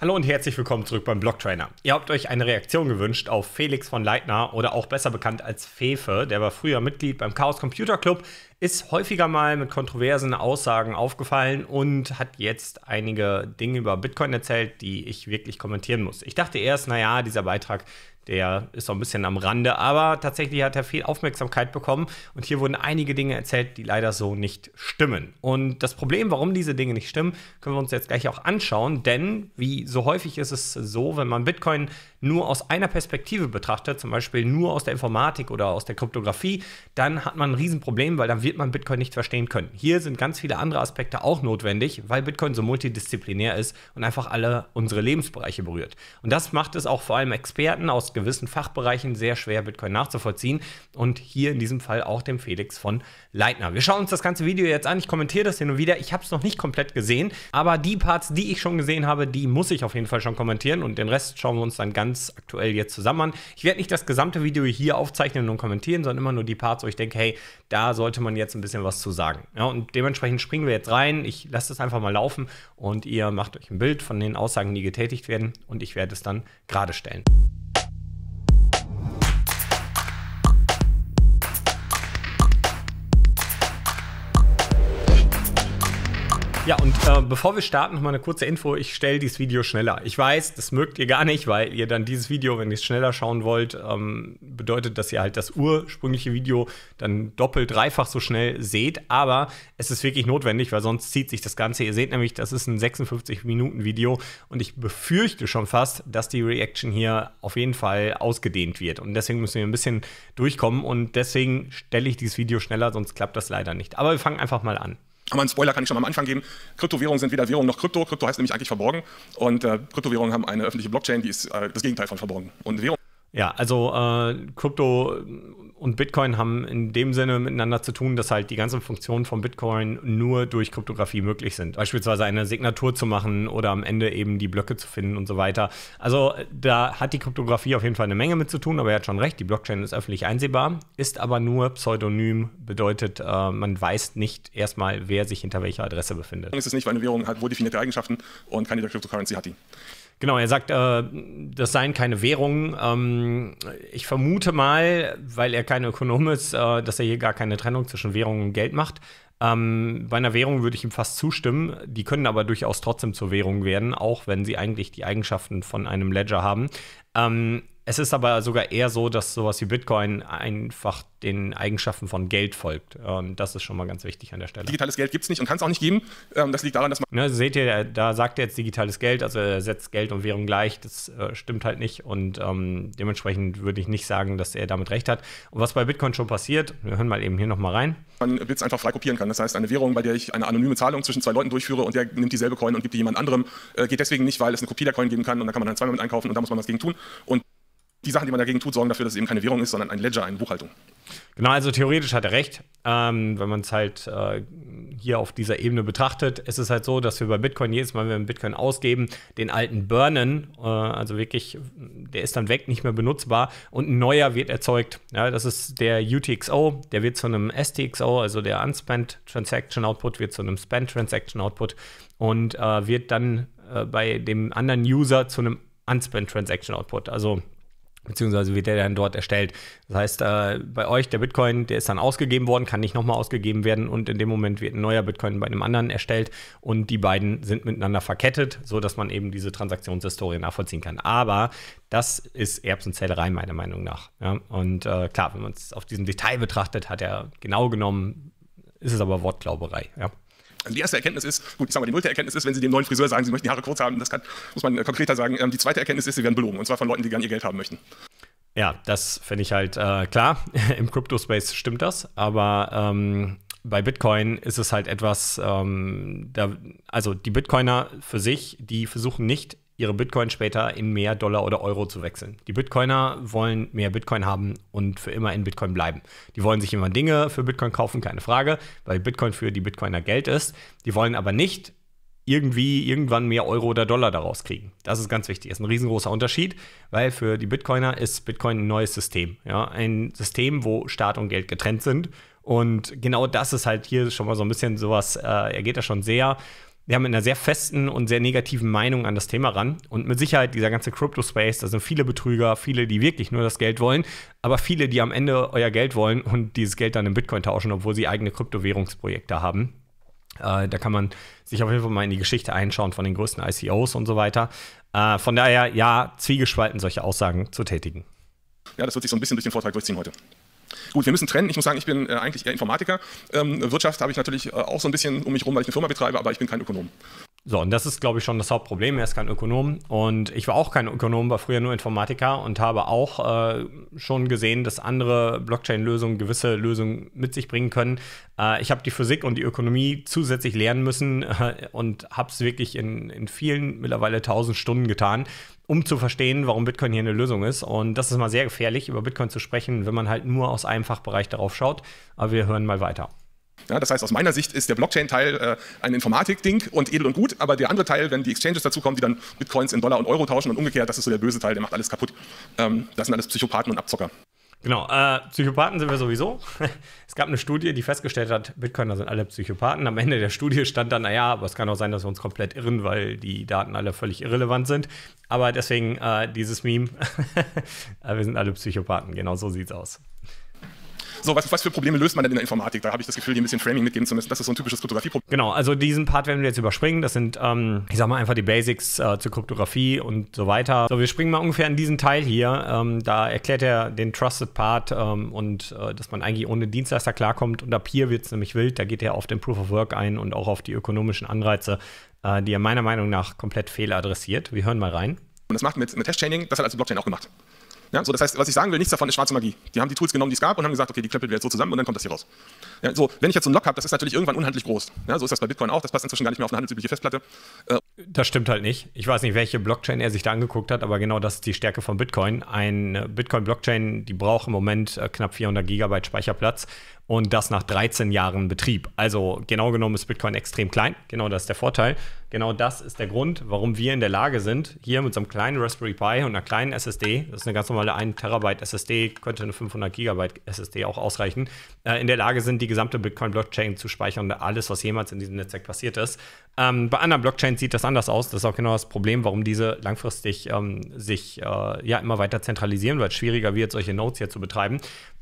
Hallo und herzlich willkommen zurück beim Blocktrainer. Ihr habt euch eine Reaktion gewünscht auf Felix von Leitner oder auch besser bekannt als Fefe. Der war früher Mitglied beim Chaos Computer Club, ist häufiger mal mit kontroversen Aussagen aufgefallen und hat jetzt einige Dinge über Bitcoin erzählt, die ich wirklich kommentieren muss. Ich dachte erst, naja, dieser Beitrag, der ist so ein bisschen am Rande, aber tatsächlich hat er viel Aufmerksamkeit bekommen und hier wurden einige Dinge erzählt, die leider so nicht stimmen. Und das Problem, warum diese Dinge nicht stimmen, können wir uns jetzt gleich auch anschauen, denn wie so häufig ist es so, wenn man Bitcoin nur aus einer Perspektive betrachtet, zum Beispiel nur aus der Informatik oder aus der Kryptographie, dann hat man ein Riesenproblem, weil dann wird man Bitcoin nicht verstehen können. Hier sind ganz viele andere Aspekte auch notwendig, weil Bitcoin so multidisziplinär ist und einfach alle unsere Lebensbereiche berührt. Und das macht es auch vor allem Experten aus gewissen Fachbereichen sehr schwer, Bitcoin nachzuvollziehen. Und hier in diesem Fall auch dem Felix von Leitner. Wir schauen uns das ganze Video jetzt an. Ich kommentiere das hin und wieder. Ich habe es noch nicht komplett gesehen, aber die Parts, die ich schon gesehen habe, die muss ich auf jeden Fall schon kommentieren und den Rest schauen wir uns dann ganz aktuell jetzt zusammen an. Ich werde nicht das gesamte Video hier aufzeichnen und kommentieren, sondern immer nur die Parts, wo ich denke, hey, da sollte man jetzt jetzt ein bisschen was zu sagen. Ja, und dementsprechend springen wir jetzt rein. Ich lasse das einfach mal laufen und ihr macht euch ein Bild von den Aussagen, die getätigt werden und ich werde es dann gerade stellen. Ja, und äh, bevor wir starten, noch mal eine kurze Info. Ich stelle dieses Video schneller. Ich weiß, das mögt ihr gar nicht, weil ihr dann dieses Video, wenn ihr es schneller schauen wollt, ähm, bedeutet, dass ihr halt das ursprüngliche Video dann doppelt, dreifach so schnell seht. Aber es ist wirklich notwendig, weil sonst zieht sich das Ganze. Ihr seht nämlich, das ist ein 56-Minuten-Video und ich befürchte schon fast, dass die Reaction hier auf jeden Fall ausgedehnt wird. Und deswegen müssen wir ein bisschen durchkommen und deswegen stelle ich dieses Video schneller, sonst klappt das leider nicht. Aber wir fangen einfach mal an. Aber einen Spoiler kann ich schon am Anfang geben. Kryptowährungen sind weder Währung noch Krypto. Krypto heißt nämlich eigentlich verborgen. Und äh, Kryptowährungen haben eine öffentliche Blockchain, die ist äh, das Gegenteil von verborgen. Und Währung ja, also äh, Krypto und Bitcoin haben in dem Sinne miteinander zu tun, dass halt die ganzen Funktionen von Bitcoin nur durch Kryptographie möglich sind. Beispielsweise eine Signatur zu machen oder am Ende eben die Blöcke zu finden und so weiter. Also da hat die Kryptographie auf jeden Fall eine Menge mit zu tun, aber er hat schon recht, die Blockchain ist öffentlich einsehbar, ist aber nur pseudonym, bedeutet, äh, man weiß nicht erstmal, wer sich hinter welcher Adresse befindet. Ist nicht, weil eine Währung hat wohl definierte Eigenschaften und keine Cryptocurrency hat die. Genau, er sagt, äh, das seien keine Währungen. Ähm, ich vermute mal, weil er kein Ökonom ist, äh, dass er hier gar keine Trennung zwischen Währung und Geld macht. Ähm, bei einer Währung würde ich ihm fast zustimmen. Die können aber durchaus trotzdem zur Währung werden, auch wenn sie eigentlich die Eigenschaften von einem Ledger haben. Ähm, es ist aber sogar eher so, dass sowas wie Bitcoin einfach den Eigenschaften von Geld folgt. Und ähm, das ist schon mal ganz wichtig an der Stelle. Digitales Geld gibt es nicht und kann es auch nicht geben. Ähm, das liegt daran, dass man. Ne, seht ihr, da sagt er jetzt digitales Geld, also er setzt Geld und Währung gleich. Das äh, stimmt halt nicht. Und ähm, dementsprechend würde ich nicht sagen, dass er damit recht hat. Und was bei Bitcoin schon passiert, wir hören mal eben hier nochmal rein. Man Bits einfach frei kopieren kann. Das heißt, eine Währung, bei der ich eine anonyme Zahlung zwischen zwei Leuten durchführe und der nimmt dieselbe Coin und gibt die jemand anderem, äh, geht deswegen nicht, weil es eine Kopie der Coin geben kann und da kann man dann zweimal mit einkaufen und da muss man was gegen tun. Und die Sachen, die man dagegen tut, sorgen dafür, dass es eben keine Währung ist, sondern ein Ledger, eine Buchhaltung. Genau, also theoretisch hat er recht. Ähm, wenn man es halt äh, hier auf dieser Ebene betrachtet, ist es halt so, dass wir bei Bitcoin jedes Mal, wenn wir Bitcoin ausgeben, den alten burnen, äh, also wirklich, der ist dann weg, nicht mehr benutzbar und ein neuer wird erzeugt. Ja, das ist der UTXO, der wird zu einem STXO, also der Unspent Transaction Output wird zu einem Spent Transaction Output und äh, wird dann äh, bei dem anderen User zu einem Unspent Transaction Output. Also beziehungsweise wird der dann dort erstellt. Das heißt, äh, bei euch der Bitcoin, der ist dann ausgegeben worden, kann nicht nochmal ausgegeben werden und in dem Moment wird ein neuer Bitcoin bei einem anderen erstellt und die beiden sind miteinander verkettet, sodass man eben diese Transaktionshistorie nachvollziehen kann. Aber das ist Erbsenzählerei meiner Meinung nach. Ja? Und äh, klar, wenn man es auf diesem Detail betrachtet, hat er genau genommen, ist es aber Wortglauberei. Ja? Also die erste Erkenntnis ist, gut, ich sage mal, die nulte Erkenntnis ist, wenn Sie dem neuen Friseur sagen, Sie möchten die Haare kurz haben, das kann, muss man äh, konkreter sagen. Ähm, die zweite Erkenntnis ist, Sie werden belogen, und zwar von Leuten, die gerne ihr Geld haben möchten. Ja, das finde ich halt äh, klar. Im Crypto-Space stimmt das, aber ähm, bei Bitcoin ist es halt etwas, ähm, da, also die Bitcoiner für sich, die versuchen nicht ihre Bitcoin später in mehr Dollar oder Euro zu wechseln. Die Bitcoiner wollen mehr Bitcoin haben und für immer in Bitcoin bleiben. Die wollen sich immer Dinge für Bitcoin kaufen, keine Frage, weil Bitcoin für die Bitcoiner Geld ist. Die wollen aber nicht irgendwie irgendwann mehr Euro oder Dollar daraus kriegen. Das ist ganz wichtig. Das ist ein riesengroßer Unterschied, weil für die Bitcoiner ist Bitcoin ein neues System. Ja? Ein System, wo Staat und Geld getrennt sind. Und genau das ist halt hier schon mal so ein bisschen sowas, äh, er geht da schon sehr wir haben in einer sehr festen und sehr negativen Meinung an das Thema ran. Und mit Sicherheit dieser ganze Crypto-Space, da sind viele Betrüger, viele, die wirklich nur das Geld wollen, aber viele, die am Ende euer Geld wollen und dieses Geld dann in Bitcoin tauschen, obwohl sie eigene Kryptowährungsprojekte haben. Äh, da kann man sich auf jeden Fall mal in die Geschichte einschauen von den größten ICOs und so weiter. Äh, von daher, ja, zwiegespalten solche Aussagen zu tätigen. Ja, das wird sich so ein bisschen durch den Vortrag durchziehen heute. Gut, wir müssen trennen. Ich muss sagen, ich bin äh, eigentlich eher Informatiker. Ähm, Wirtschaft habe ich natürlich äh, auch so ein bisschen um mich herum, weil ich eine Firma betreibe, aber ich bin kein Ökonom. So, und das ist, glaube ich, schon das Hauptproblem. Er ist kein Ökonom und ich war auch kein Ökonom, war früher nur Informatiker und habe auch äh, schon gesehen, dass andere Blockchain-Lösungen gewisse Lösungen mit sich bringen können. Äh, ich habe die Physik und die Ökonomie zusätzlich lernen müssen äh, und habe es wirklich in, in vielen, mittlerweile tausend Stunden getan, um zu verstehen, warum Bitcoin hier eine Lösung ist. Und das ist mal sehr gefährlich, über Bitcoin zu sprechen, wenn man halt nur aus einem Fachbereich darauf schaut. Aber wir hören mal weiter. Ja, das heißt, aus meiner Sicht ist der Blockchain-Teil äh, ein Informatik-Ding und edel und gut, aber der andere Teil, wenn die Exchanges dazukommen, die dann Bitcoins in Dollar und Euro tauschen und umgekehrt, das ist so der böse Teil, der macht alles kaputt. Ähm, das sind alles Psychopathen und Abzocker. Genau, äh, Psychopathen sind wir sowieso. es gab eine Studie, die festgestellt hat, Bitcoiner sind alle Psychopathen. Am Ende der Studie stand dann, naja, aber es kann auch sein, dass wir uns komplett irren, weil die Daten alle völlig irrelevant sind. Aber deswegen äh, dieses Meme, äh, wir sind alle Psychopathen, genau so sieht's aus. So, was, was für Probleme löst man denn in der Informatik? Da habe ich das Gefühl, die ein bisschen Framing mitgeben zu müssen. Das ist so ein typisches Kryptografieproblem. Genau, also diesen Part werden wir jetzt überspringen. Das sind, ähm, ich sag mal, einfach die Basics äh, zur Kryptografie und so weiter. So, wir springen mal ungefähr in diesen Teil hier. Ähm, da erklärt er den Trusted Part ähm, und äh, dass man eigentlich ohne Dienstleister klarkommt. Und ab hier wird es nämlich wild. Da geht er auf den Proof of Work ein und auch auf die ökonomischen Anreize, äh, die er meiner Meinung nach komplett fehladressiert. Wir hören mal rein. Und das macht mit, mit Hash-Chaining, das hat also Blockchain auch gemacht. Ja, so, das heißt, was ich sagen will, nichts davon ist schwarze Magie. Die haben die Tools genommen, die es gab und haben gesagt, okay, die klempeln wir jetzt so zusammen und dann kommt das hier raus. Ja, so, wenn ich jetzt so einen Lock habe, das ist natürlich irgendwann unhandlich groß. Ja, so ist das bei Bitcoin auch, das passt inzwischen gar nicht mehr auf eine handelsübliche Festplatte. Äh, das stimmt halt nicht. Ich weiß nicht, welche Blockchain er sich da angeguckt hat, aber genau das ist die Stärke von Bitcoin. Eine äh, Bitcoin-Blockchain, die braucht im Moment äh, knapp 400 Gigabyte Speicherplatz und das nach 13 Jahren Betrieb. Also genau genommen ist Bitcoin extrem klein. Genau das ist der Vorteil. Genau das ist der Grund, warum wir in der Lage sind, hier mit so einem kleinen Raspberry Pi und einer kleinen SSD, das ist eine ganz normale 1 Terabyte SSD, könnte eine 500 Gigabyte SSD auch ausreichen, äh, in der Lage sind, die gesamte Bitcoin-Blockchain zu speichern und alles, was jemals in diesem Netzwerk passiert ist. Ähm, bei anderen Blockchains sieht das anders aus. Das ist auch genau das Problem, warum diese langfristig ähm, sich äh, ja immer weiter zentralisieren, weil es schwieriger wird, solche Nodes hier zu betreiben.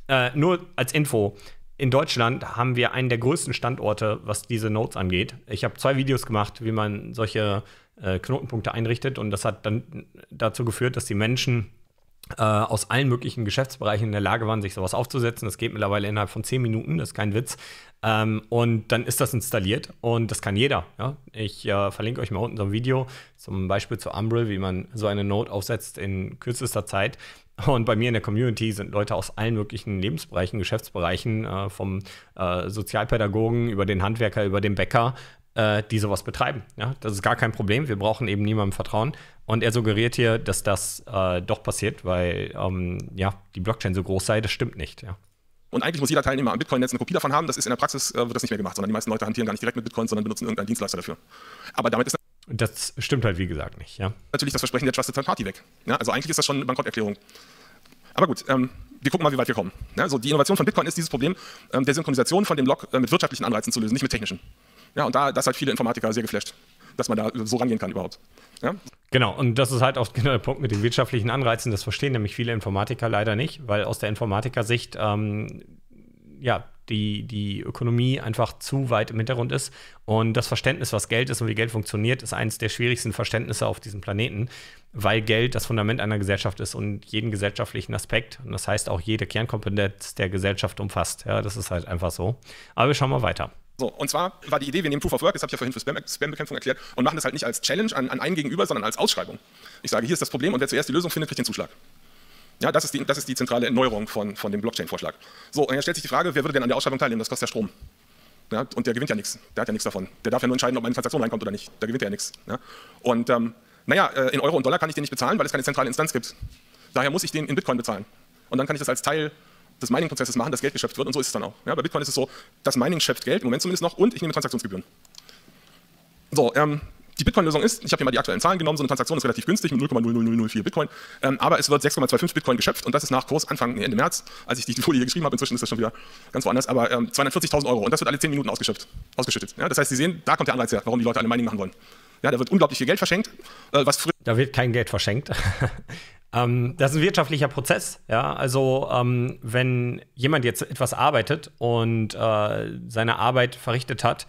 Äh, nur als Info, in Deutschland haben wir einen der größten Standorte, was diese Nodes angeht. Ich habe zwei Videos gemacht, wie man solche äh, Knotenpunkte einrichtet und das hat dann dazu geführt, dass die Menschen äh, aus allen möglichen Geschäftsbereichen in der Lage waren, sich sowas aufzusetzen. Das geht mittlerweile innerhalb von zehn Minuten, das ist kein Witz. Ähm, und dann ist das installiert und das kann jeder. Ja? Ich äh, verlinke euch mal unten so ein Video zum Beispiel zu Umbrill, wie man so eine Node aufsetzt in kürzester Zeit. Und bei mir in der Community sind Leute aus allen möglichen Lebensbereichen, Geschäftsbereichen, äh, vom äh, Sozialpädagogen über den Handwerker, über den Bäcker, äh, die sowas betreiben. Ja, das ist gar kein Problem. Wir brauchen eben niemandem Vertrauen. Und er suggeriert hier, dass das äh, doch passiert, weil ähm, ja, die Blockchain so groß sei. Das stimmt nicht. Ja. Und eigentlich muss jeder Teilnehmer am Bitcoin-Netz eine Kopie davon haben. Das ist in der Praxis, äh, wird das nicht mehr gemacht, sondern die meisten Leute hantieren gar nicht direkt mit Bitcoin, sondern benutzen irgendeinen Dienstleister dafür. Aber damit ist das stimmt halt, wie gesagt, nicht, ja. Natürlich das Versprechen der Trusted Third Party weg. Ja, also eigentlich ist das schon eine Bankrotterklärung. Aber gut, ähm, wir gucken mal, wie weit wir kommen. Ja, also die Innovation von Bitcoin ist dieses Problem ähm, der Synchronisation von dem Block äh, mit wirtschaftlichen Anreizen zu lösen, nicht mit technischen. Ja, und da das halt viele Informatiker sehr geflasht, dass man da äh, so rangehen kann überhaupt. Ja? Genau, und das ist halt auch genau der Punkt mit den wirtschaftlichen Anreizen. Das verstehen nämlich viele Informatiker leider nicht, weil aus der Informatikersicht ähm, ja, die, die Ökonomie einfach zu weit im Hintergrund ist. Und das Verständnis, was Geld ist und wie Geld funktioniert, ist eines der schwierigsten Verständnisse auf diesem Planeten, weil Geld das Fundament einer Gesellschaft ist und jeden gesellschaftlichen Aspekt, und das heißt auch jede Kernkompetenz der Gesellschaft umfasst. Ja, das ist halt einfach so. Aber wir schauen mal weiter. So, und zwar war die Idee, wir nehmen Proof of Work, das habe ich ja vorhin für Spam-Bekämpfung erklärt, und machen das halt nicht als Challenge an, an einen gegenüber, sondern als Ausschreibung. Ich sage, hier ist das Problem und wer zuerst die Lösung findet, kriegt den Zuschlag. Ja, das ist die, das ist die zentrale Erneuerung von, von dem Blockchain-Vorschlag. So, und jetzt stellt sich die Frage, wer würde denn an der Ausschreibung teilnehmen? Das kostet ja Strom. Ja, und der gewinnt ja nichts. Der hat ja nichts davon. Der darf ja nur entscheiden, ob eine Transaktion reinkommt oder nicht. Da gewinnt er ja nichts. Ja? Und ähm, naja, äh, in Euro und Dollar kann ich den nicht bezahlen, weil es keine zentrale Instanz gibt. Daher muss ich den in Bitcoin bezahlen. Und dann kann ich das als Teil des Mining-Prozesses machen, dass Geld geschöpft wird. Und so ist es dann auch. Ja, bei Bitcoin ist es so, das Mining schöpft Geld, im Moment zumindest noch, und ich nehme Transaktionsgebühren. So, ähm, die Bitcoin-Lösung ist, ich habe hier mal die aktuellen Zahlen genommen, so eine Transaktion ist relativ günstig mit 0,0004 Bitcoin, ähm, aber es wird 6,25 Bitcoin geschöpft und das ist nach Kurs Anfang, nee, Ende März, als ich die Folie hier geschrieben habe, inzwischen ist das schon wieder ganz woanders, aber ähm, 240.000 Euro und das wird alle 10 Minuten ausgeschöpft, ausgeschüttet. Ja, das heißt, Sie sehen, da kommt der Anreiz her, warum die Leute alle Mining machen wollen. Ja, da wird unglaublich viel Geld verschenkt, äh, was Da wird kein Geld verschenkt. ähm, das ist ein wirtschaftlicher Prozess. Ja? Also, ähm, wenn jemand jetzt etwas arbeitet und äh, seine Arbeit verrichtet hat,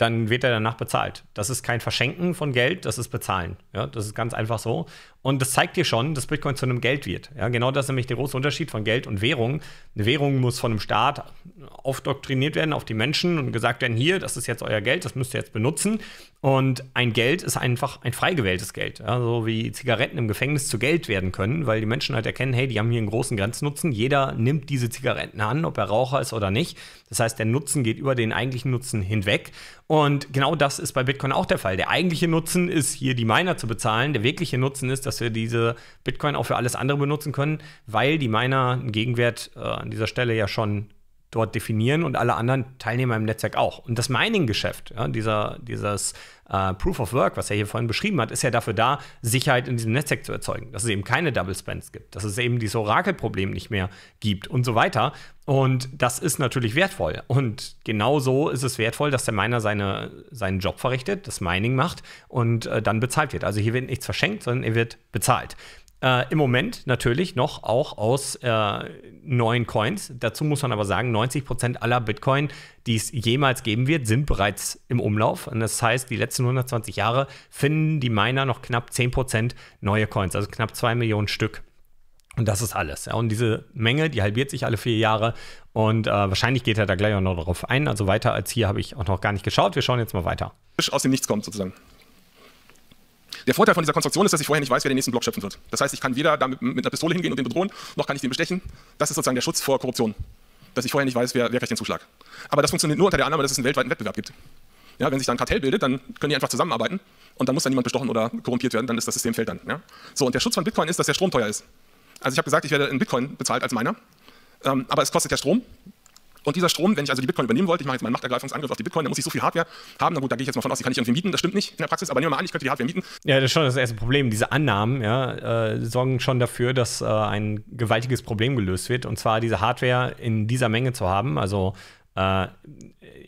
dann wird er danach bezahlt. Das ist kein Verschenken von Geld, das ist Bezahlen. Ja, das ist ganz einfach so. Und das zeigt dir schon, dass Bitcoin zu einem Geld wird. Ja, genau das ist nämlich der große Unterschied von Geld und Währung. Eine Währung muss von einem Staat aufdoktriniert werden auf die Menschen und gesagt werden, hier, das ist jetzt euer Geld, das müsst ihr jetzt benutzen. Und ein Geld ist einfach ein frei gewähltes Geld. Ja, so wie Zigaretten im Gefängnis zu Geld werden können, weil die Menschen halt erkennen, hey, die haben hier einen großen Grenznutzen. Jeder nimmt diese Zigaretten an, ob er Raucher ist oder nicht. Das heißt, der Nutzen geht über den eigentlichen Nutzen hinweg. Und genau das ist bei Bitcoin auch der Fall. Der eigentliche Nutzen ist hier die Miner zu bezahlen. Der wirkliche Nutzen ist, dass wir diese Bitcoin auch für alles andere benutzen können, weil die Miner einen Gegenwert äh, an dieser Stelle ja schon dort definieren und alle anderen Teilnehmer im Netzwerk auch. Und das Mining-Geschäft, ja, dieser, dieses äh, Proof of Work, was er hier vorhin beschrieben hat, ist ja dafür da, Sicherheit in diesem Netzwerk zu erzeugen, dass es eben keine Double Spends gibt, dass es eben dieses Orakel-Problem nicht mehr gibt und so weiter. Und das ist natürlich wertvoll. Und genauso ist es wertvoll, dass der Miner seine, seinen Job verrichtet, das Mining macht und äh, dann bezahlt wird. Also hier wird nichts verschenkt, sondern er wird bezahlt. Äh, Im Moment natürlich noch auch aus äh, neuen Coins. Dazu muss man aber sagen, 90% aller Bitcoin, die es jemals geben wird, sind bereits im Umlauf. Und das heißt, die letzten 120 Jahre finden die Miner noch knapp 10% neue Coins, also knapp 2 Millionen Stück. Und das ist alles. Ja. Und diese Menge, die halbiert sich alle vier Jahre. Und äh, wahrscheinlich geht er da gleich auch noch darauf ein. Also weiter als hier habe ich auch noch gar nicht geschaut. Wir schauen jetzt mal weiter. Aus dem Nichts kommt sozusagen. Der Vorteil von dieser Konstruktion ist, dass ich vorher nicht weiß, wer den nächsten Block schöpfen wird. Das heißt, ich kann weder damit mit einer Pistole hingehen und den bedrohen, noch kann ich den bestechen. Das ist sozusagen der Schutz vor Korruption, dass ich vorher nicht weiß, wer, wer kriegt den Zuschlag. Aber das funktioniert nur unter der Annahme, dass es einen weltweiten Wettbewerb gibt. Ja, wenn sich da ein Kartell bildet, dann können die einfach zusammenarbeiten und dann muss dann niemand bestochen oder korrumpiert werden, dann ist das System fällt dann. Ja? So, und der Schutz von Bitcoin ist, dass der Strom teuer ist. Also ich habe gesagt, ich werde in Bitcoin bezahlt als meiner, ähm, aber es kostet ja Strom und dieser Strom, wenn ich also die Bitcoin übernehmen wollte, ich mache jetzt mal einen Machtergreifungsangriff auf die Bitcoin, dann muss ich so viel Hardware haben. Na gut, da gehe ich jetzt mal von aus, die kann ich irgendwie mieten, das stimmt nicht in der Praxis, aber nehmen wir mal an, ich könnte die Hardware mieten. Ja, das ist schon das erste Problem. Diese Annahmen ja, äh, sorgen schon dafür, dass äh, ein gewaltiges Problem gelöst wird. Und zwar diese Hardware in dieser Menge zu haben, also äh,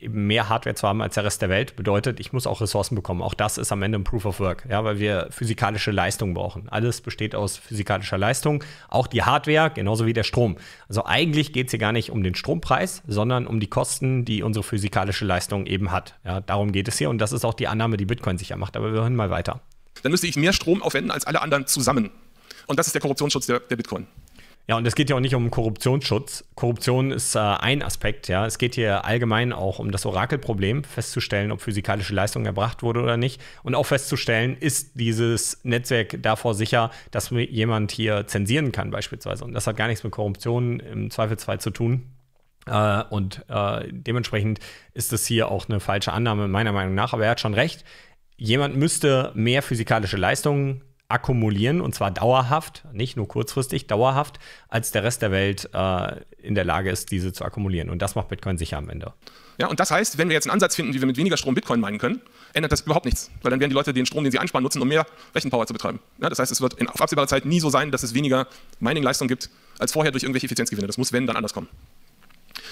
mehr Hardware zu haben als der Rest der Welt, bedeutet, ich muss auch Ressourcen bekommen. Auch das ist am Ende ein Proof of Work, ja, weil wir physikalische Leistung brauchen. Alles besteht aus physikalischer Leistung, auch die Hardware, genauso wie der Strom. Also eigentlich geht es hier gar nicht um den Strompreis, sondern um die Kosten, die unsere physikalische Leistung eben hat. Ja, darum geht es hier und das ist auch die Annahme, die Bitcoin sicher macht. Aber wir hören mal weiter. Dann müsste ich mehr Strom aufwenden als alle anderen zusammen. Und das ist der Korruptionsschutz der, der Bitcoin. Ja, und es geht ja auch nicht um Korruptionsschutz. Korruption ist äh, ein Aspekt, ja. Es geht hier allgemein auch um das Orakelproblem, festzustellen, ob physikalische Leistung erbracht wurde oder nicht. Und auch festzustellen, ist dieses Netzwerk davor sicher, dass jemand hier zensieren kann, beispielsweise. Und das hat gar nichts mit Korruption im Zweifelsfall zu tun. Äh, und äh, dementsprechend ist das hier auch eine falsche Annahme, meiner Meinung nach. Aber er hat schon recht. Jemand müsste mehr physikalische Leistungen akkumulieren und zwar dauerhaft, nicht nur kurzfristig, dauerhaft, als der Rest der Welt äh, in der Lage ist, diese zu akkumulieren. Und das macht Bitcoin sicher am Ende. Ja, und das heißt, wenn wir jetzt einen Ansatz finden, wie wir mit weniger Strom Bitcoin meinen können, ändert das überhaupt nichts, weil dann werden die Leute den Strom, den sie einsparen, nutzen, um mehr Rechenpower zu betreiben. Ja, das heißt, es wird in, auf absehbare Zeit nie so sein, dass es weniger Mining-Leistung gibt als vorher durch irgendwelche Effizienzgewinne. Das muss, wenn, dann anders kommen.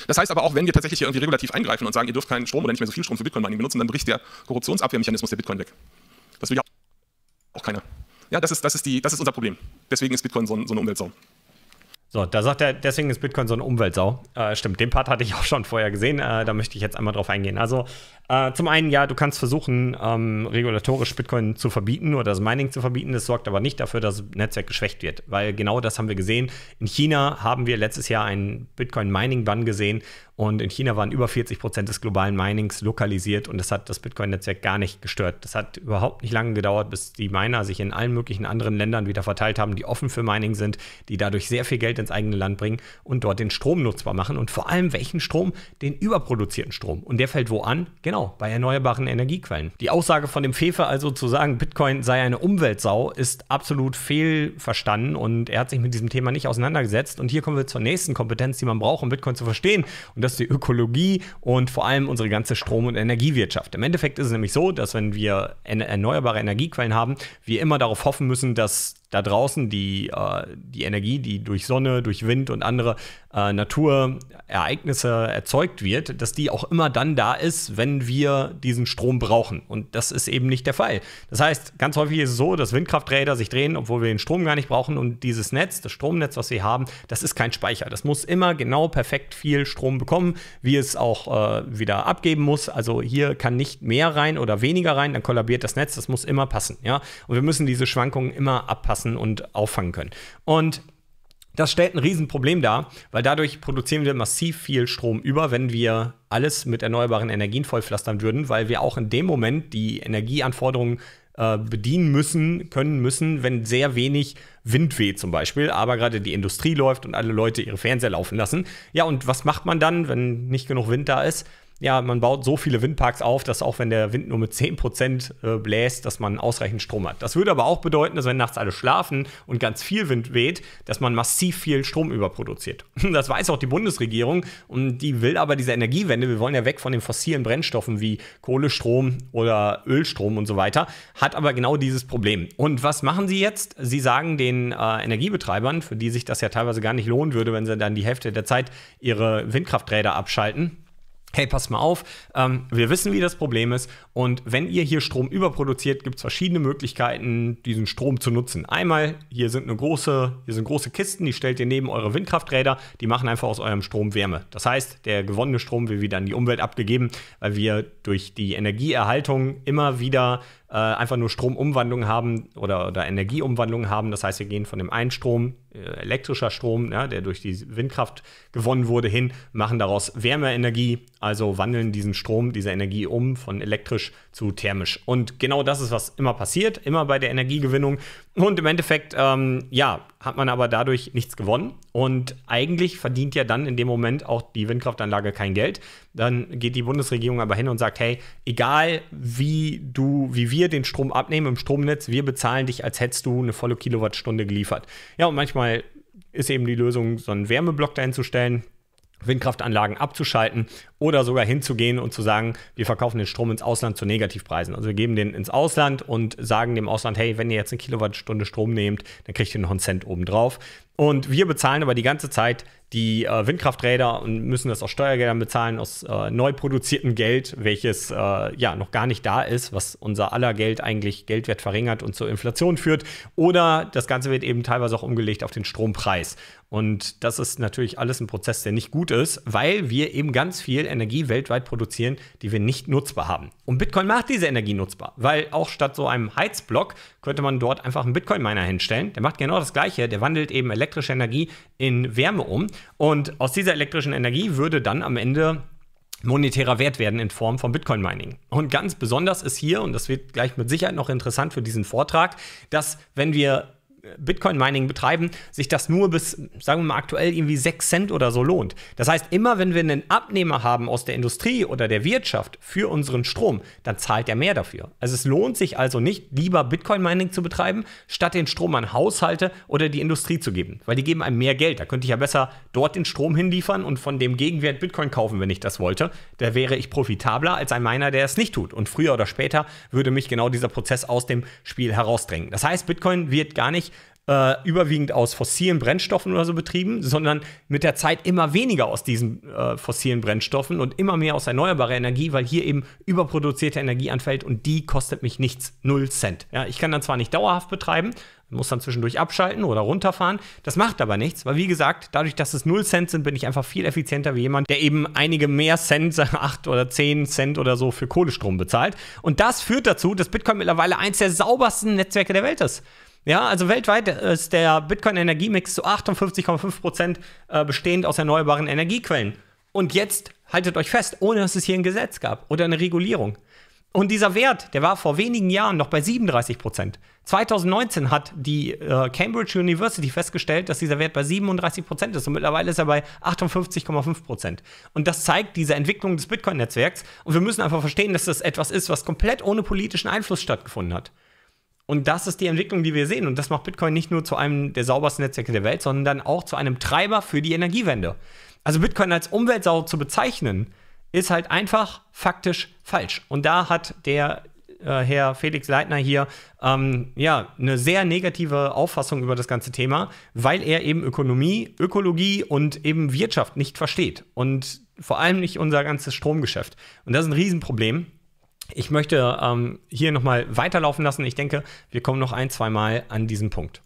Das heißt aber auch, wenn wir tatsächlich hier irgendwie regulativ eingreifen und sagen, ihr dürft keinen Strom oder nicht mehr so viel Strom für Bitcoin-Mining benutzen, dann bricht der Korruptionsabwehrmechanismus der Bitcoin weg. Das will ja auch keiner. Ja, das ist, das ist, die, das ist unser Problem. Deswegen ist Bitcoin so, so eine Umweltsau. So, da sagt er, deswegen ist Bitcoin so eine Umweltsau. Äh, stimmt, den Part hatte ich auch schon vorher gesehen. Äh, da möchte ich jetzt einmal drauf eingehen. Also, äh, zum einen, ja, du kannst versuchen, ähm, regulatorisch Bitcoin zu verbieten oder das Mining zu verbieten. Das sorgt aber nicht dafür, dass das Netzwerk geschwächt wird, weil genau das haben wir gesehen. In China haben wir letztes Jahr einen Bitcoin-Mining-Bann gesehen und in China waren über 40 Prozent des globalen Minings lokalisiert und das hat das Bitcoin-Netzwerk gar nicht gestört. Das hat überhaupt nicht lange gedauert, bis die Miner sich in allen möglichen anderen Ländern wieder verteilt haben, die offen für Mining sind, die dadurch sehr viel Geld ins eigene Land bringen und dort den Strom nutzbar machen und vor allem welchen Strom? Den überproduzierten Strom. Und der fällt wo an? Genau Genau, bei erneuerbaren Energiequellen. Die Aussage von dem Fefe also zu sagen, Bitcoin sei eine Umweltsau, ist absolut fehlverstanden und er hat sich mit diesem Thema nicht auseinandergesetzt. Und hier kommen wir zur nächsten Kompetenz, die man braucht, um Bitcoin zu verstehen. Und das ist die Ökologie und vor allem unsere ganze Strom- und Energiewirtschaft. Im Endeffekt ist es nämlich so, dass wenn wir erneuerbare Energiequellen haben, wir immer darauf hoffen müssen, dass da draußen die, äh, die Energie, die durch Sonne, durch Wind und andere äh, Naturereignisse erzeugt wird, dass die auch immer dann da ist, wenn wir wir diesen Strom brauchen. Und das ist eben nicht der Fall. Das heißt, ganz häufig ist es so, dass Windkrafträder sich drehen, obwohl wir den Strom gar nicht brauchen. Und dieses Netz, das Stromnetz, was wir haben, das ist kein Speicher. Das muss immer genau perfekt viel Strom bekommen, wie es auch äh, wieder abgeben muss. Also hier kann nicht mehr rein oder weniger rein, dann kollabiert das Netz. Das muss immer passen. Ja? Und wir müssen diese Schwankungen immer abpassen und auffangen können. Und das stellt ein Riesenproblem dar, weil dadurch produzieren wir massiv viel Strom über, wenn wir alles mit erneuerbaren Energien vollpflastern würden, weil wir auch in dem Moment die Energieanforderungen äh, bedienen müssen, können müssen, wenn sehr wenig Wind weht zum Beispiel, aber gerade die Industrie läuft und alle Leute ihre Fernseher laufen lassen. Ja, und was macht man dann, wenn nicht genug Wind da ist? ja, man baut so viele Windparks auf, dass auch wenn der Wind nur mit 10% äh, bläst, dass man ausreichend Strom hat. Das würde aber auch bedeuten, dass wenn nachts alle schlafen und ganz viel Wind weht, dass man massiv viel Strom überproduziert. Das weiß auch die Bundesregierung und die will aber diese Energiewende, wir wollen ja weg von den fossilen Brennstoffen wie Kohlestrom oder Ölstrom und so weiter, hat aber genau dieses Problem. Und was machen sie jetzt? Sie sagen den äh, Energiebetreibern, für die sich das ja teilweise gar nicht lohnen würde, wenn sie dann die Hälfte der Zeit ihre Windkrafträder abschalten, hey, pass mal auf, ähm, wir wissen, wie das Problem ist und wenn ihr hier Strom überproduziert, gibt es verschiedene Möglichkeiten, diesen Strom zu nutzen. Einmal, hier sind, eine große, hier sind große Kisten, die stellt ihr neben eure Windkrafträder, die machen einfach aus eurem Strom Wärme. Das heißt, der gewonnene Strom wird wieder an die Umwelt abgegeben, weil wir durch die Energieerhaltung immer wieder äh, einfach nur Stromumwandlung haben oder, oder Energieumwandlung haben. Das heißt, wir gehen von dem einen Strom, äh, elektrischer Strom, ja, der durch die Windkraft gewonnen wurde, hin, machen daraus Wärmeenergie, also wandeln diesen Strom, diese Energie um von elektrisch zu thermisch. Und genau das ist, was immer passiert, immer bei der Energiegewinnung. Und im Endeffekt, ähm, ja, hat man aber dadurch nichts gewonnen. Und eigentlich verdient ja dann in dem Moment auch die Windkraftanlage kein Geld. Dann geht die Bundesregierung aber hin und sagt, hey, egal wie du, wie wir den Strom abnehmen im Stromnetz, wir bezahlen dich, als hättest du eine volle Kilowattstunde geliefert. Ja, und manchmal ist eben die Lösung, so einen Wärmeblock dahin zu stellen. Windkraftanlagen abzuschalten oder sogar hinzugehen und zu sagen, wir verkaufen den Strom ins Ausland zu Negativpreisen. Also wir geben den ins Ausland und sagen dem Ausland, hey, wenn ihr jetzt eine Kilowattstunde Strom nehmt, dann kriegt ihr noch einen Cent obendrauf. Und wir bezahlen aber die ganze Zeit die äh, Windkrafträder und müssen das aus Steuergeldern bezahlen, aus äh, neu produziertem Geld, welches äh, ja noch gar nicht da ist, was unser aller Geld eigentlich Geldwert verringert und zur Inflation führt. Oder das Ganze wird eben teilweise auch umgelegt auf den Strompreis. Und das ist natürlich alles ein Prozess, der nicht gut ist, weil wir eben ganz viel Energie weltweit produzieren, die wir nicht nutzbar haben. Und Bitcoin macht diese Energie nutzbar, weil auch statt so einem Heizblock könnte man dort einfach einen Bitcoin-Miner hinstellen. Der macht genau das Gleiche. Der wandelt eben elektrische Energie in Wärme um. Und aus dieser elektrischen Energie würde dann am Ende monetärer Wert werden in Form von Bitcoin Mining. Und ganz besonders ist hier, und das wird gleich mit Sicherheit noch interessant für diesen Vortrag, dass wenn wir Bitcoin-Mining betreiben, sich das nur bis, sagen wir mal, aktuell irgendwie 6 Cent oder so lohnt. Das heißt, immer wenn wir einen Abnehmer haben aus der Industrie oder der Wirtschaft für unseren Strom, dann zahlt er mehr dafür. Also es lohnt sich also nicht, lieber Bitcoin-Mining zu betreiben, statt den Strom an Haushalte oder die Industrie zu geben, weil die geben einem mehr Geld. Da könnte ich ja besser dort den Strom hinliefern und von dem Gegenwert Bitcoin kaufen, wenn ich das wollte. Da wäre ich profitabler als ein Miner, der es nicht tut. Und früher oder später würde mich genau dieser Prozess aus dem Spiel herausdrängen. Das heißt, Bitcoin wird gar nicht äh, überwiegend aus fossilen Brennstoffen oder so betrieben, sondern mit der Zeit immer weniger aus diesen äh, fossilen Brennstoffen und immer mehr aus erneuerbarer Energie, weil hier eben überproduzierte Energie anfällt und die kostet mich nichts, 0 Cent. Ja, ich kann dann zwar nicht dauerhaft betreiben, muss dann zwischendurch abschalten oder runterfahren. Das macht aber nichts, weil wie gesagt, dadurch, dass es 0 Cent sind, bin ich einfach viel effizienter wie jemand, der eben einige mehr Cent, 8 oder 10 Cent oder so für Kohlestrom bezahlt. Und das führt dazu, dass Bitcoin mittlerweile eins der saubersten Netzwerke der Welt ist. Ja, also weltweit äh, ist der Bitcoin-Energiemix zu 58,5 Prozent äh, bestehend aus erneuerbaren Energiequellen. Und jetzt haltet euch fest, ohne dass es hier ein Gesetz gab oder eine Regulierung. Und dieser Wert, der war vor wenigen Jahren noch bei 37 Prozent. 2019 hat die äh, Cambridge University festgestellt, dass dieser Wert bei 37 Prozent ist und mittlerweile ist er bei 58,5 Prozent. Und das zeigt diese Entwicklung des Bitcoin-Netzwerks. Und wir müssen einfach verstehen, dass das etwas ist, was komplett ohne politischen Einfluss stattgefunden hat. Und das ist die Entwicklung, die wir sehen. Und das macht Bitcoin nicht nur zu einem der saubersten Netzwerke der Welt, sondern auch zu einem Treiber für die Energiewende. Also Bitcoin als Umweltsau zu bezeichnen, ist halt einfach faktisch falsch. Und da hat der äh, Herr Felix Leitner hier ähm, ja, eine sehr negative Auffassung über das ganze Thema, weil er eben Ökonomie, Ökologie und eben Wirtschaft nicht versteht. Und vor allem nicht unser ganzes Stromgeschäft. Und das ist ein Riesenproblem. Ich möchte ähm, hier nochmal weiterlaufen lassen. Ich denke, wir kommen noch ein, zwei Mal an diesen Punkt.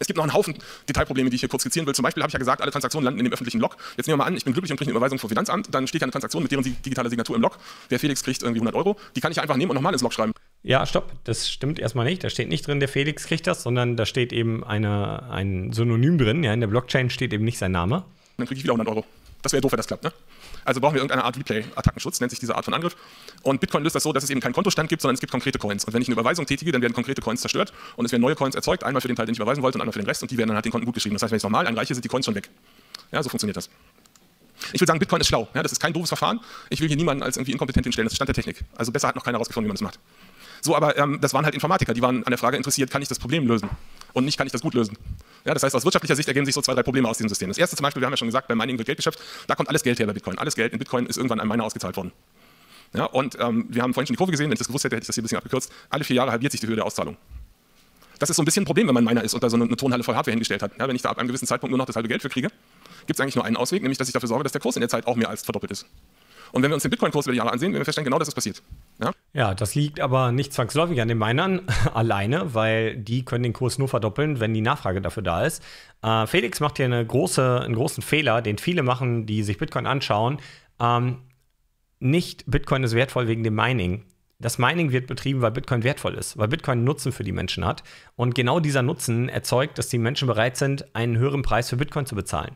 Es gibt noch einen Haufen Detailprobleme, die ich hier kurz skizzieren will. Zum Beispiel habe ich ja gesagt, alle Transaktionen landen in dem öffentlichen Log. Jetzt nehmen wir mal an, ich bin glücklich und kriege eine Überweisung vom Finanzamt. Dann steht ja eine Transaktion mit deren digitaler Signatur im Log. Der Felix kriegt irgendwie 100 Euro. Die kann ich einfach nehmen und nochmal ins Log schreiben. Ja, stopp, das stimmt erstmal nicht. Da steht nicht drin, der Felix kriegt das, sondern da steht eben eine, ein Synonym drin. Ja, in der Blockchain steht eben nicht sein Name. Dann kriege ich wieder 100 Euro. Das wäre doof, wenn das klappt. Ne? Also brauchen wir irgendeine Art Replay-Attackenschutz, nennt sich diese Art von Angriff. Und Bitcoin löst das so, dass es eben keinen Kontostand gibt, sondern es gibt konkrete Coins. Und wenn ich eine Überweisung tätige, dann werden konkrete Coins zerstört und es werden neue Coins erzeugt, einmal für den Teil, den ich überweisen wollte und einmal für den Rest und die werden dann halt den Konten gut geschrieben. Das heißt, wenn ich es normal anreiche, sind die Coins schon weg. Ja, so funktioniert das. Ich will sagen, Bitcoin ist schlau. Ja, das ist kein doofes Verfahren. Ich will hier niemanden als irgendwie inkompetent hinstellen. Das ist Stand der Technik. Also besser hat noch keiner rausgefunden, wie man das macht. So, aber ähm, das waren halt Informatiker, die waren an der Frage interessiert, kann ich das Problem lösen? Und nicht, kann ich das gut lösen? Ja, das heißt, aus wirtschaftlicher Sicht ergeben sich so zwei, drei Probleme aus diesem System. Das erste zum Beispiel, wir haben ja schon gesagt, bei Mining wird Geld geschöpft, da kommt alles Geld her bei Bitcoin. Alles Geld in Bitcoin ist irgendwann an Miner ausgezahlt worden. Ja, und ähm, wir haben vorhin schon die Kurve gesehen, wenn ich das gewusst hätte, hätte ich das hier ein bisschen abgekürzt. Alle vier Jahre halbiert sich die Höhe der Auszahlung. Das ist so ein bisschen ein Problem, wenn man Miner ist und da so eine, eine Tonhalle voll Hardware hingestellt hat. Ja, wenn ich da ab einem gewissen Zeitpunkt nur noch das halbe Geld für kriege, gibt es eigentlich nur einen Ausweg, nämlich dass ich dafür sorge, dass der Kurs in der Zeit auch mehr als verdoppelt ist. Und wenn wir uns den Bitcoin-Kurs über die Jahre ansehen, werden wir feststellen, genau das ist passiert. Ja? ja, das liegt aber nicht zwangsläufig an den Minern alleine, weil die können den Kurs nur verdoppeln, wenn die Nachfrage dafür da ist. Äh, Felix macht hier eine große, einen großen Fehler, den viele machen, die sich Bitcoin anschauen. Ähm, nicht Bitcoin ist wertvoll wegen dem Mining das Mining wird betrieben, weil Bitcoin wertvoll ist, weil Bitcoin Nutzen für die Menschen hat. Und genau dieser Nutzen erzeugt, dass die Menschen bereit sind, einen höheren Preis für Bitcoin zu bezahlen.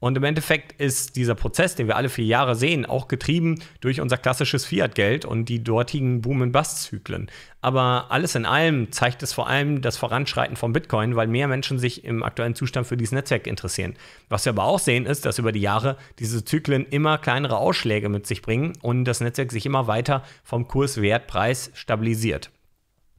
Und im Endeffekt ist dieser Prozess, den wir alle vier Jahre sehen, auch getrieben durch unser klassisches Fiat-Geld und die dortigen Boom-and-Bust-Zyklen. Aber alles in allem zeigt es vor allem das Voranschreiten von Bitcoin, weil mehr Menschen sich im aktuellen Zustand für dieses Netzwerk interessieren. Was wir aber auch sehen, ist, dass über die Jahre diese Zyklen immer kleinere Ausschläge mit sich bringen und das Netzwerk sich immer weiter vom Kurswertpreis stabilisiert.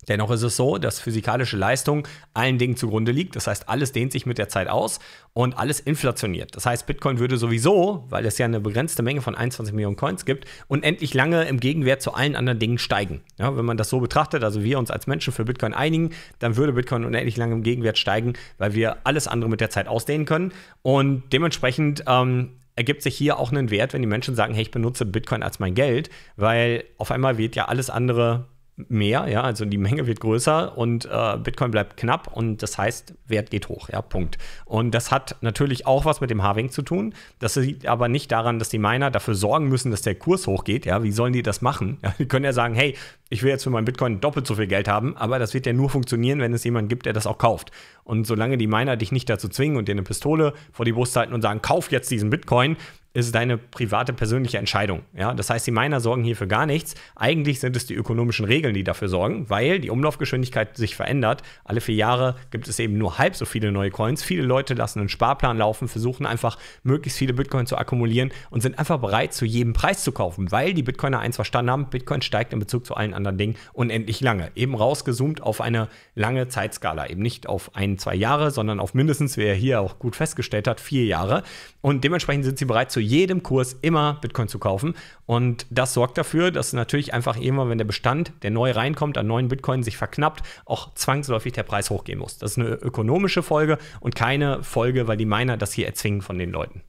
Dennoch ist es so, dass physikalische Leistung allen Dingen zugrunde liegt. Das heißt, alles dehnt sich mit der Zeit aus und alles inflationiert. Das heißt, Bitcoin würde sowieso, weil es ja eine begrenzte Menge von 21 Millionen Coins gibt, unendlich lange im Gegenwert zu allen anderen Dingen steigen. Ja, wenn man das so betrachtet, also wir uns als Menschen für Bitcoin einigen, dann würde Bitcoin unendlich lange im Gegenwert steigen, weil wir alles andere mit der Zeit ausdehnen können. Und dementsprechend ähm, ergibt sich hier auch einen Wert, wenn die Menschen sagen, hey, ich benutze Bitcoin als mein Geld, weil auf einmal wird ja alles andere mehr, ja, also die Menge wird größer und äh, Bitcoin bleibt knapp und das heißt, Wert geht hoch, ja, Punkt. Und das hat natürlich auch was mit dem Harving zu tun. Das liegt aber nicht daran, dass die Miner dafür sorgen müssen, dass der Kurs hochgeht, ja, wie sollen die das machen? Ja, die können ja sagen, hey, ich will jetzt für meinen Bitcoin doppelt so viel Geld haben, aber das wird ja nur funktionieren, wenn es jemanden gibt, der das auch kauft. Und solange die Miner dich nicht dazu zwingen und dir eine Pistole vor die Brust halten und sagen, kauf jetzt diesen Bitcoin, ist es deine private persönliche Entscheidung. Ja, das heißt, die Miner sorgen hier für gar nichts. Eigentlich sind es die ökonomischen Regeln, die dafür sorgen, weil die Umlaufgeschwindigkeit sich verändert. Alle vier Jahre gibt es eben nur halb so viele neue Coins. Viele Leute lassen einen Sparplan laufen, versuchen einfach möglichst viele Bitcoin zu akkumulieren und sind einfach bereit, zu jedem Preis zu kaufen, weil die Bitcoiner eins verstanden haben, Bitcoin steigt in Bezug zu allen anderen Dingen unendlich lange. Eben rausgezoomt auf eine lange Zeitskala. Eben nicht auf ein, zwei Jahre, sondern auf mindestens, wie er hier auch gut festgestellt hat, vier Jahre. Und dementsprechend sind sie bereit, zu jedem Kurs immer Bitcoin zu kaufen. Und das sorgt dafür, dass natürlich einfach immer, wenn der Bestand, der neu reinkommt, an neuen Bitcoin sich verknappt, auch zwangsläufig der Preis hochgehen muss. Das ist eine ökonomische Folge und keine Folge, weil die Miner das hier erzwingen von den Leuten.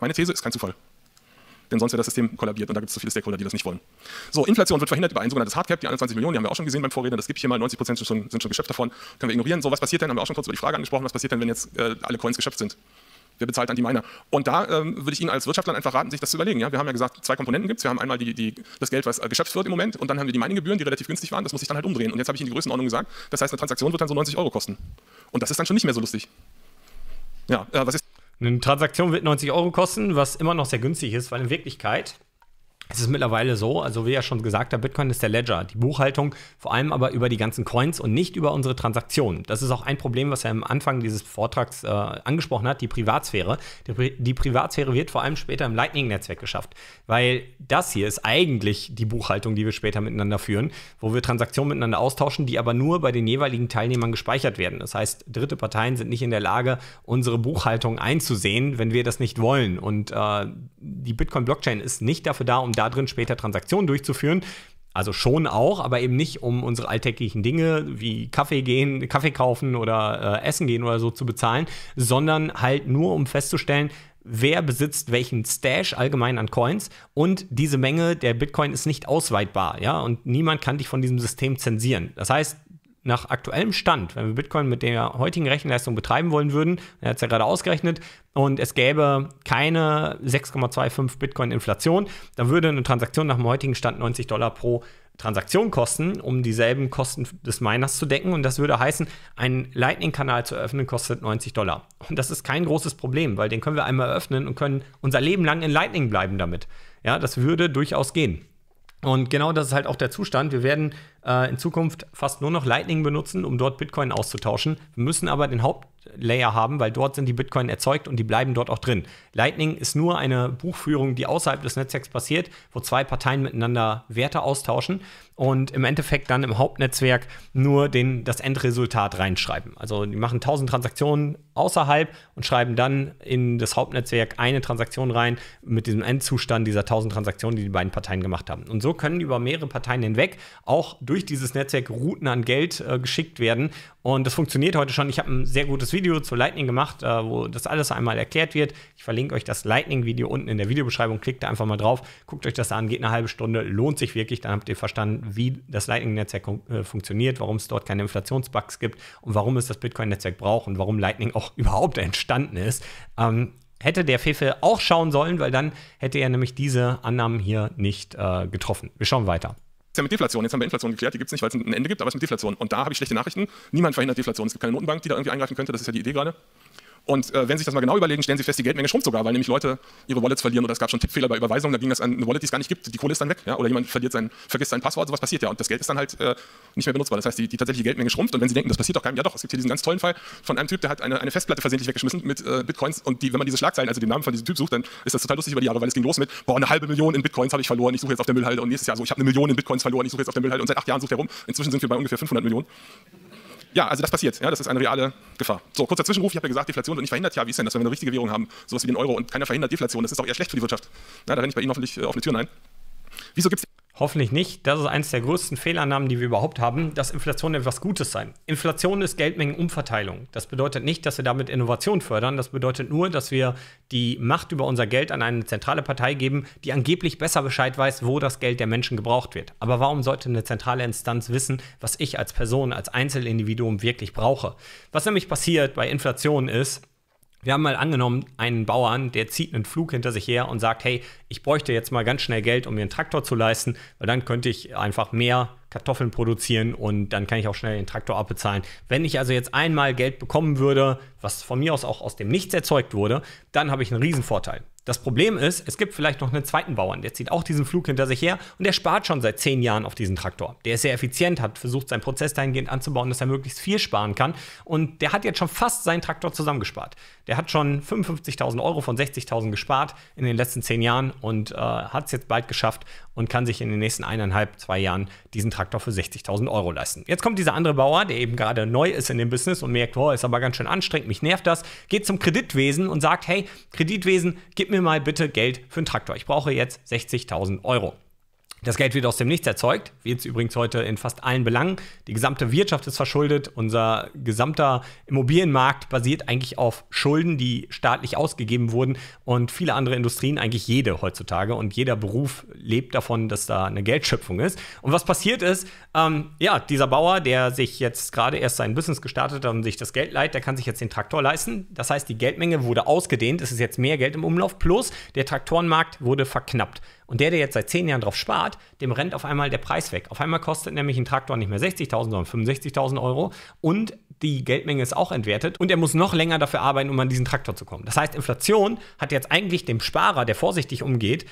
Meine These ist kein Zufall denn sonst wäre das System kollabiert und da gibt es zu so viele Stakeholder, die das nicht wollen. So, Inflation wird verhindert über ein sogenanntes Hardcap, die 21 Millionen, die haben wir auch schon gesehen beim Vorredner, das gibt hier mal, 90 Prozent sind, sind schon geschöpft davon, können wir ignorieren. So, was passiert denn, haben wir auch schon kurz über die Frage angesprochen, was passiert denn, wenn jetzt äh, alle Coins geschöpft sind? wer bezahlt dann die Miner? Und da ähm, würde ich Ihnen als Wirtschaftler einfach raten, sich das zu überlegen. Ja? Wir haben ja gesagt, zwei Komponenten gibt es. Wir haben einmal die, die, das Geld, was äh, geschöpft wird im Moment, und dann haben wir die Mininggebühren, die relativ günstig waren. Das muss ich dann halt umdrehen. Und jetzt habe ich Ihnen die Größenordnung gesagt. Das heißt, eine Transaktion wird dann so 90 Euro kosten. Und das ist dann schon nicht mehr so lustig. Ja, äh, was ist eine Transaktion wird 90 Euro kosten, was immer noch sehr günstig ist, weil in Wirklichkeit es ist mittlerweile so, also wie ja schon gesagt, der Bitcoin ist der Ledger, die Buchhaltung, vor allem aber über die ganzen Coins und nicht über unsere Transaktionen. Das ist auch ein Problem, was er am Anfang dieses Vortrags äh, angesprochen hat, die Privatsphäre. Die, Pri die, Privatsphäre wird vor allem später im Lightning-Netzwerk geschafft, weil das hier ist eigentlich die Buchhaltung, die wir später miteinander führen, wo wir Transaktionen miteinander austauschen, die aber nur bei den jeweiligen Teilnehmern gespeichert werden. Das heißt, dritte Parteien sind nicht in der Lage, unsere Buchhaltung einzusehen, wenn wir das nicht wollen. Und äh, die Bitcoin-Blockchain ist nicht dafür da, um da drin später Transaktionen durchzuführen. Also schon auch, aber eben nicht, um unsere alltäglichen Dinge wie Kaffee gehen, Kaffee kaufen oder äh, Essen gehen oder so zu bezahlen, sondern halt nur, um festzustellen, wer besitzt welchen Stash allgemein an Coins und diese Menge der Bitcoin ist nicht ausweitbar, ja, und niemand kann dich von diesem System zensieren. Das heißt, nach aktuellem Stand, wenn wir Bitcoin mit der heutigen Rechenleistung betreiben wollen würden, er hat es ja gerade ausgerechnet, und es gäbe keine 6,25 Bitcoin Inflation, dann würde eine Transaktion nach dem heutigen Stand 90 Dollar pro Transaktion kosten, um dieselben Kosten des Miners zu decken. Und das würde heißen, einen Lightning-Kanal zu öffnen kostet 90 Dollar. Und das ist kein großes Problem, weil den können wir einmal öffnen und können unser Leben lang in Lightning bleiben damit. Ja, das würde durchaus gehen. Und genau das ist halt auch der Zustand. Wir werden äh, in Zukunft fast nur noch Lightning benutzen, um dort Bitcoin auszutauschen. Wir müssen aber den Hauptlayer haben, weil dort sind die Bitcoin erzeugt und die bleiben dort auch drin. Lightning ist nur eine Buchführung, die außerhalb des Netzwerks passiert, wo zwei Parteien miteinander Werte austauschen und im Endeffekt dann im Hauptnetzwerk nur den, das Endresultat reinschreiben. Also die machen 1000 Transaktionen außerhalb und schreiben dann in das Hauptnetzwerk eine Transaktion rein mit diesem Endzustand dieser 1000 Transaktionen, die die beiden Parteien gemacht haben. Und so können über mehrere Parteien hinweg auch durch dieses Netzwerk Routen an Geld äh, geschickt werden. Und das funktioniert heute schon. Ich habe ein sehr gutes Video zu Lightning gemacht, äh, wo das alles einmal erklärt wird. Ich verlinke euch das Lightning-Video unten in der Videobeschreibung. Klickt da einfach mal drauf, guckt euch das an, geht eine halbe Stunde, lohnt sich wirklich. Dann habt ihr verstanden, wie das Lightning-Netzwerk äh, funktioniert, warum es dort keine Inflationsbugs gibt und warum es das Bitcoin-Netzwerk braucht und warum Lightning auch überhaupt entstanden ist. Ähm, hätte der Fefe auch schauen sollen, weil dann hätte er nämlich diese Annahmen hier nicht äh, getroffen. Wir schauen weiter ja mit Deflation. Jetzt haben wir Inflation geklärt, die gibt es nicht, weil es ein Ende gibt, aber es ist mit Deflation. Und da habe ich schlechte Nachrichten. Niemand verhindert Deflation. Es gibt keine Notenbank, die da irgendwie eingreifen könnte. Das ist ja die Idee gerade. Und äh, wenn Sie sich das mal genau überlegen, stellen Sie fest, die Geldmenge schrumpft sogar, weil nämlich Leute ihre Wallets verlieren oder es gab schon Tippfehler bei Überweisungen, da ging das an eine Wallet, die es gar nicht gibt, die Kohle ist dann weg ja? oder jemand verliert sein, vergisst sein Passwort, sowas passiert ja und das Geld ist dann halt äh, nicht mehr benutzbar. Das heißt, die, die, tatsächliche Geldmenge schrumpft und wenn Sie denken, das passiert doch keinem, ja doch, es gibt hier diesen ganz tollen Fall von einem Typ, der hat eine, eine Festplatte versehentlich weggeschmissen mit äh, Bitcoins und die, wenn man diese Schlagzeilen, also den Namen von diesem Typ sucht, dann ist das total lustig über die Jahre, weil es ging los mit, boah, eine halbe Million in Bitcoins habe ich verloren, ich suche jetzt auf der Müllhalde und nächstes Jahr so, ich habe eine Million in Bitcoins verloren, ich suche jetzt auf der Müllhalde und seit acht Jahren sucht er rum. Inzwischen sind wir bei ungefähr 500 Millionen. Ja, also das passiert. Ja, das ist eine reale Gefahr. So, kurzer Zwischenruf. Ich habe ja gesagt, Deflation wird nicht verhindert. Ja, wie ist denn das, wenn wir eine richtige Währung haben? Sowas wie den Euro und keiner verhindert Deflation. Das ist auch eher schlecht für die Wirtschaft. Ja, da renne ich bei Ihnen hoffentlich äh, auf eine Tür Nein. Wieso gibt es Hoffentlich nicht. Das ist eines der größten Fehlannahmen, die wir überhaupt haben, dass Inflation etwas Gutes sein. Inflation ist Geldmengenumverteilung. Das bedeutet nicht, dass wir damit Innovation fördern. Das bedeutet nur, dass wir die Macht über unser Geld an eine zentrale Partei geben, die angeblich besser Bescheid weiß, wo das Geld der Menschen gebraucht wird. Aber warum sollte eine zentrale Instanz wissen, was ich als Person, als Einzelindividuum wirklich brauche? Was nämlich passiert bei Inflation ist, wir haben mal angenommen, einen Bauern, der zieht einen Flug hinter sich her und sagt, hey, ich bräuchte jetzt mal ganz schnell Geld, um mir einen Traktor zu leisten, weil dann könnte ich einfach mehr Kartoffeln produzieren und dann kann ich auch schnell den Traktor abbezahlen. Wenn ich also jetzt einmal Geld bekommen würde, was von mir aus auch aus dem Nichts erzeugt wurde, dann habe ich einen Riesenvorteil. Das Problem ist, es gibt vielleicht noch einen zweiten Bauern, der zieht auch diesen Flug hinter sich her und der spart schon seit zehn Jahren auf diesen Traktor. Der ist sehr effizient, hat versucht, seinen Prozess dahingehend anzubauen, dass er möglichst viel sparen kann und der hat jetzt schon fast seinen Traktor zusammengespart. Der hat schon 55.000 Euro von 60.000 gespart in den letzten zehn Jahren und äh, hat es jetzt bald geschafft und kann sich in den nächsten eineinhalb, zwei Jahren diesen Traktor Traktor für 60.000 Euro leisten. Jetzt kommt dieser andere Bauer, der eben gerade neu ist in dem Business und merkt, oh, ist aber ganz schön anstrengend, mich nervt das, geht zum Kreditwesen und sagt, hey, Kreditwesen, gib mir mal bitte Geld für einen Traktor. Ich brauche jetzt 60.000 Euro. Das Geld wird aus dem Nichts erzeugt, wie jetzt übrigens heute in fast allen Belangen. Die gesamte Wirtschaft ist verschuldet. Unser gesamter Immobilienmarkt basiert eigentlich auf Schulden, die staatlich ausgegeben wurden. Und viele andere Industrien, eigentlich jede heutzutage. Und jeder Beruf lebt davon, dass da eine Geldschöpfung ist. Und was passiert ist, ähm, ja, dieser Bauer, der sich jetzt gerade erst sein Business gestartet hat und sich das Geld leiht, der kann sich jetzt den Traktor leisten. Das heißt, die Geldmenge wurde ausgedehnt. Es ist jetzt mehr Geld im Umlauf. Plus der Traktorenmarkt wurde verknappt. Und der, der jetzt seit zehn Jahren drauf spart, dem rennt auf einmal der Preis weg. Auf einmal kostet nämlich ein Traktor nicht mehr 60.000, sondern 65.000 Euro und die Geldmenge ist auch entwertet und er muss noch länger dafür arbeiten, um an diesen Traktor zu kommen. Das heißt, Inflation hat jetzt eigentlich dem Sparer, der vorsichtig umgeht,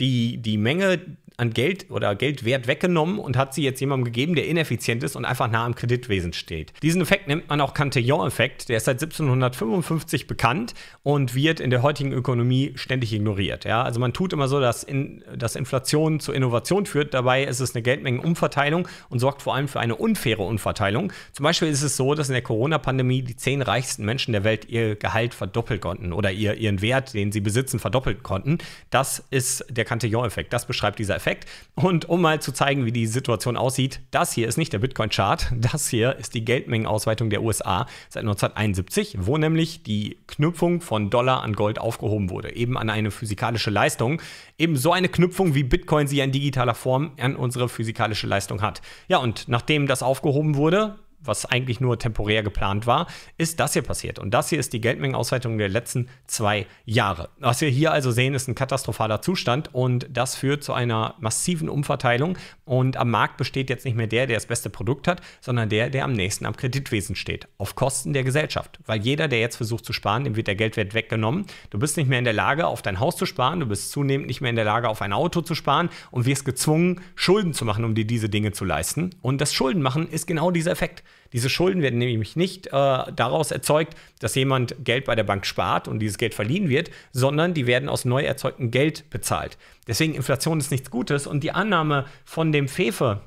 die, die Menge an Geld oder Geldwert weggenommen und hat sie jetzt jemandem gegeben, der ineffizient ist und einfach nah am Kreditwesen steht. Diesen Effekt nennt man auch Cantillon-Effekt. Der ist seit 1755 bekannt und wird in der heutigen Ökonomie ständig ignoriert. Ja? Also man tut immer so, dass, in, dass Inflation zu Innovation führt. Dabei ist es eine Geldmengenumverteilung und sorgt vor allem für eine unfaire Umverteilung. Zum Beispiel ist es so, dass in der Corona-Pandemie die zehn reichsten Menschen der Welt ihr Gehalt verdoppelt konnten oder ihr, ihren Wert, den sie besitzen, verdoppelt konnten. Das ist der Cantillon-Effekt. Das beschreibt dieser Effekt. Und um mal zu zeigen, wie die Situation aussieht, das hier ist nicht der Bitcoin-Chart. Das hier ist die Geldmengenausweitung der USA seit 1971, wo nämlich die Knüpfung von Dollar an Gold aufgehoben wurde, eben an eine physikalische Leistung. Eben so eine Knüpfung, wie Bitcoin sie in digitaler Form an unsere physikalische Leistung hat. Ja, und nachdem das aufgehoben wurde, was eigentlich nur temporär geplant war, ist das hier passiert. Und das hier ist die Geldmengenausweitung der letzten zwei Jahre. Was wir hier also sehen, ist ein katastrophaler Zustand und das führt zu einer massiven Umverteilung. Und am Markt besteht jetzt nicht mehr der, der das beste Produkt hat, sondern der, der am nächsten am Kreditwesen steht. Auf Kosten der Gesellschaft. Weil jeder, der jetzt versucht zu sparen, dem wird der Geldwert weggenommen. Du bist nicht mehr in der Lage, auf dein Haus zu sparen. Du bist zunehmend nicht mehr in der Lage, auf ein Auto zu sparen und wirst gezwungen, Schulden zu machen, um dir diese Dinge zu leisten. Und das Schuldenmachen ist genau dieser Effekt. Diese Schulden werden nämlich nicht äh, daraus erzeugt, dass jemand Geld bei der Bank spart und dieses Geld verliehen wird, sondern die werden aus neu erzeugtem Geld bezahlt. Deswegen Inflation ist nichts Gutes und die Annahme von dem Fefe,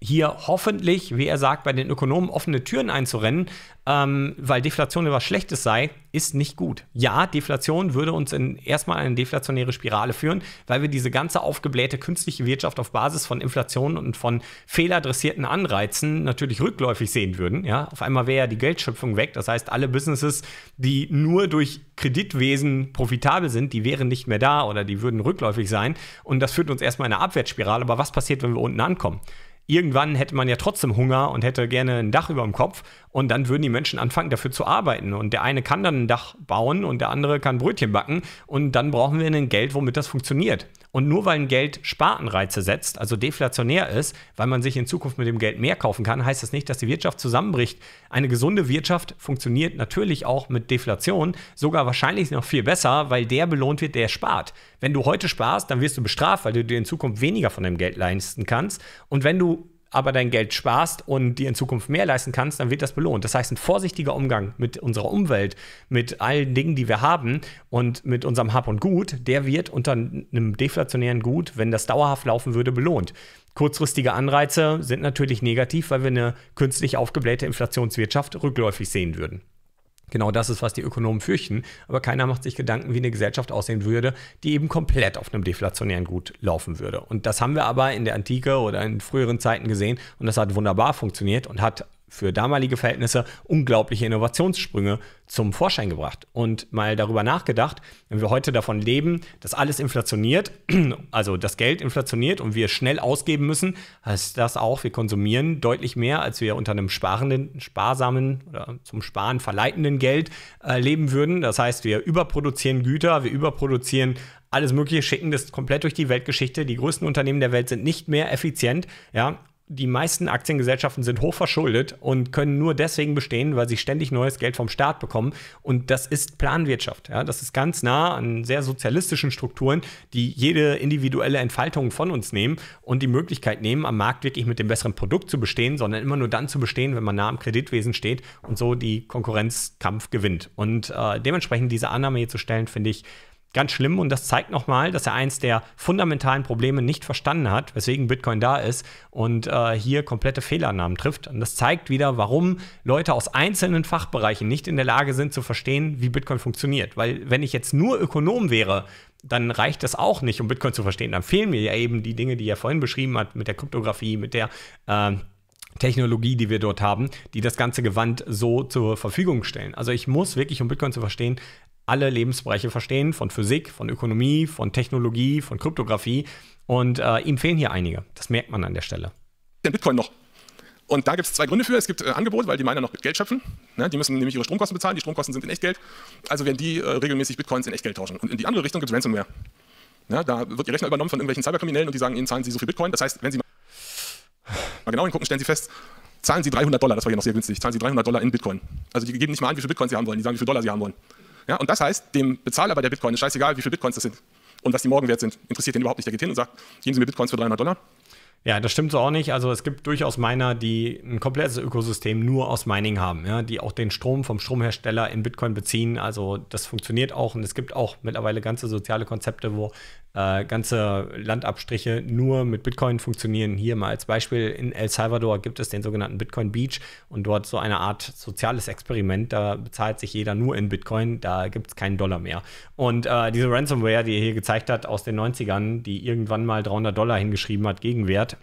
hier hoffentlich, wie er sagt, bei den Ökonomen offene Türen einzurennen, ähm, weil Deflation etwas Schlechtes sei, ist nicht gut. Ja, Deflation würde uns in erstmal eine deflationäre Spirale führen, weil wir diese ganze aufgeblähte künstliche Wirtschaft auf Basis von Inflation und von fehladressierten Anreizen natürlich rückläufig sehen würden. Ja? Auf einmal wäre ja die Geldschöpfung weg. Das heißt, alle Businesses, die nur durch Kreditwesen profitabel sind, die wären nicht mehr da oder die würden rückläufig sein. Und das führt uns erstmal in eine Abwärtsspirale. Aber was passiert, wenn wir unten ankommen? irgendwann hätte man ja trotzdem Hunger und hätte gerne ein Dach über dem Kopf und dann würden die Menschen anfangen, dafür zu arbeiten. Und der eine kann dann ein Dach bauen und der andere kann Brötchen backen und dann brauchen wir ein Geld, womit das funktioniert. Und nur weil ein Geld Spartenreize setzt, also deflationär ist, weil man sich in Zukunft mit dem Geld mehr kaufen kann, heißt das nicht, dass die Wirtschaft zusammenbricht. Eine gesunde Wirtschaft funktioniert natürlich auch mit Deflation, sogar wahrscheinlich noch viel besser, weil der belohnt wird, der spart. Wenn du heute sparst, dann wirst du bestraft, weil du dir in Zukunft weniger von dem Geld leisten kannst. Und wenn du aber dein Geld sparst und dir in Zukunft mehr leisten kannst, dann wird das belohnt. Das heißt, ein vorsichtiger Umgang mit unserer Umwelt, mit allen Dingen, die wir haben und mit unserem Hab und Gut, der wird unter einem deflationären Gut, wenn das dauerhaft laufen würde, belohnt. Kurzfristige Anreize sind natürlich negativ, weil wir eine künstlich aufgeblähte Inflationswirtschaft rückläufig sehen würden. Genau das ist, was die Ökonomen fürchten, aber keiner macht sich Gedanken, wie eine Gesellschaft aussehen würde, die eben komplett auf einem deflationären Gut laufen würde. Und das haben wir aber in der Antike oder in früheren Zeiten gesehen und das hat wunderbar funktioniert und hat für damalige Verhältnisse unglaubliche Innovationssprünge zum Vorschein gebracht und mal darüber nachgedacht, wenn wir heute davon leben, dass alles inflationiert, also das Geld inflationiert und wir schnell ausgeben müssen, heißt das auch, wir konsumieren deutlich mehr, als wir unter einem sparenden, sparsamen oder zum Sparen verleitenden Geld äh, leben würden. Das heißt, wir überproduzieren Güter, wir überproduzieren alles Mögliche, schicken das komplett durch die Weltgeschichte. Die größten Unternehmen der Welt sind nicht mehr effizient. Ja, die meisten Aktiengesellschaften sind hochverschuldet und können nur deswegen bestehen, weil sie ständig neues Geld vom Staat bekommen. Und das ist Planwirtschaft. Ja? Das ist ganz nah an sehr sozialistischen Strukturen, die jede individuelle Entfaltung von uns nehmen und die Möglichkeit nehmen, am Markt wirklich mit dem besseren Produkt zu bestehen, sondern immer nur dann zu bestehen, wenn man nah am Kreditwesen steht und so die Konkurrenzkampf gewinnt. Und äh, dementsprechend diese Annahme hier zu stellen, finde ich Ganz schlimm und das zeigt nochmal, dass er eins der fundamentalen Probleme nicht verstanden hat, weswegen Bitcoin da ist und äh, hier komplette Fehlannahmen trifft. Und das zeigt wieder, warum Leute aus einzelnen Fachbereichen nicht in der Lage sind zu verstehen, wie Bitcoin funktioniert. Weil wenn ich jetzt nur Ökonom wäre, dann reicht das auch nicht, um Bitcoin zu verstehen. Dann fehlen mir ja eben die Dinge, die er vorhin beschrieben hat, mit der Kryptographie, mit der... Äh, Technologie, die wir dort haben, die das ganze Gewand so zur Verfügung stellen. Also ich muss wirklich, um Bitcoin zu verstehen, alle Lebensbereiche verstehen, von Physik, von Ökonomie, von Technologie, von Kryptographie. Und äh, ihm fehlen hier einige. Das merkt man an der Stelle. Den Bitcoin noch. Und da gibt es zwei Gründe für. Es gibt äh, Angebot, weil die Miner noch Geld schöpfen. Ne? Die müssen nämlich ihre Stromkosten bezahlen. Die Stromkosten sind in Echtgeld. Also werden die äh, regelmäßig Bitcoins in Echtgeld tauschen. Und in die andere Richtung gibt es Ransomware. Ja, ne? da wird ihr Rechner übernommen von irgendwelchen Cyberkriminellen und die sagen, ihnen zahlen sie so viel Bitcoin. Das heißt, wenn sie mal genau hingucken, stellen sie fest, zahlen sie 300 Dollar, das war ja noch sehr günstig, zahlen sie 300 Dollar in Bitcoin. Also die geben nicht mal an, wie viel Bitcoin sie haben wollen, die sagen, wie viel Dollar sie haben wollen. Ja, und das heißt, dem Bezahler bei der Bitcoin ist scheißegal, wie viele Bitcoins das sind und was die morgen wert sind. Interessiert den überhaupt nicht. Der geht hin und sagt, geben Sie mir Bitcoins für 300 Dollar ja, das stimmt so auch nicht. Also es gibt durchaus Miner, die ein komplettes Ökosystem nur aus Mining haben, ja, die auch den Strom vom Stromhersteller in Bitcoin beziehen. Also das funktioniert auch und es gibt auch mittlerweile ganze soziale Konzepte, wo äh, ganze Landabstriche nur mit Bitcoin funktionieren. Hier mal als Beispiel in El Salvador gibt es den sogenannten Bitcoin Beach und dort so eine Art soziales Experiment. Da bezahlt sich jeder nur in Bitcoin, da gibt es keinen Dollar mehr. Und äh, diese Ransomware, die ihr hier gezeigt hat aus den 90ern, die irgendwann mal 300 Dollar hingeschrieben hat, Gegenwert,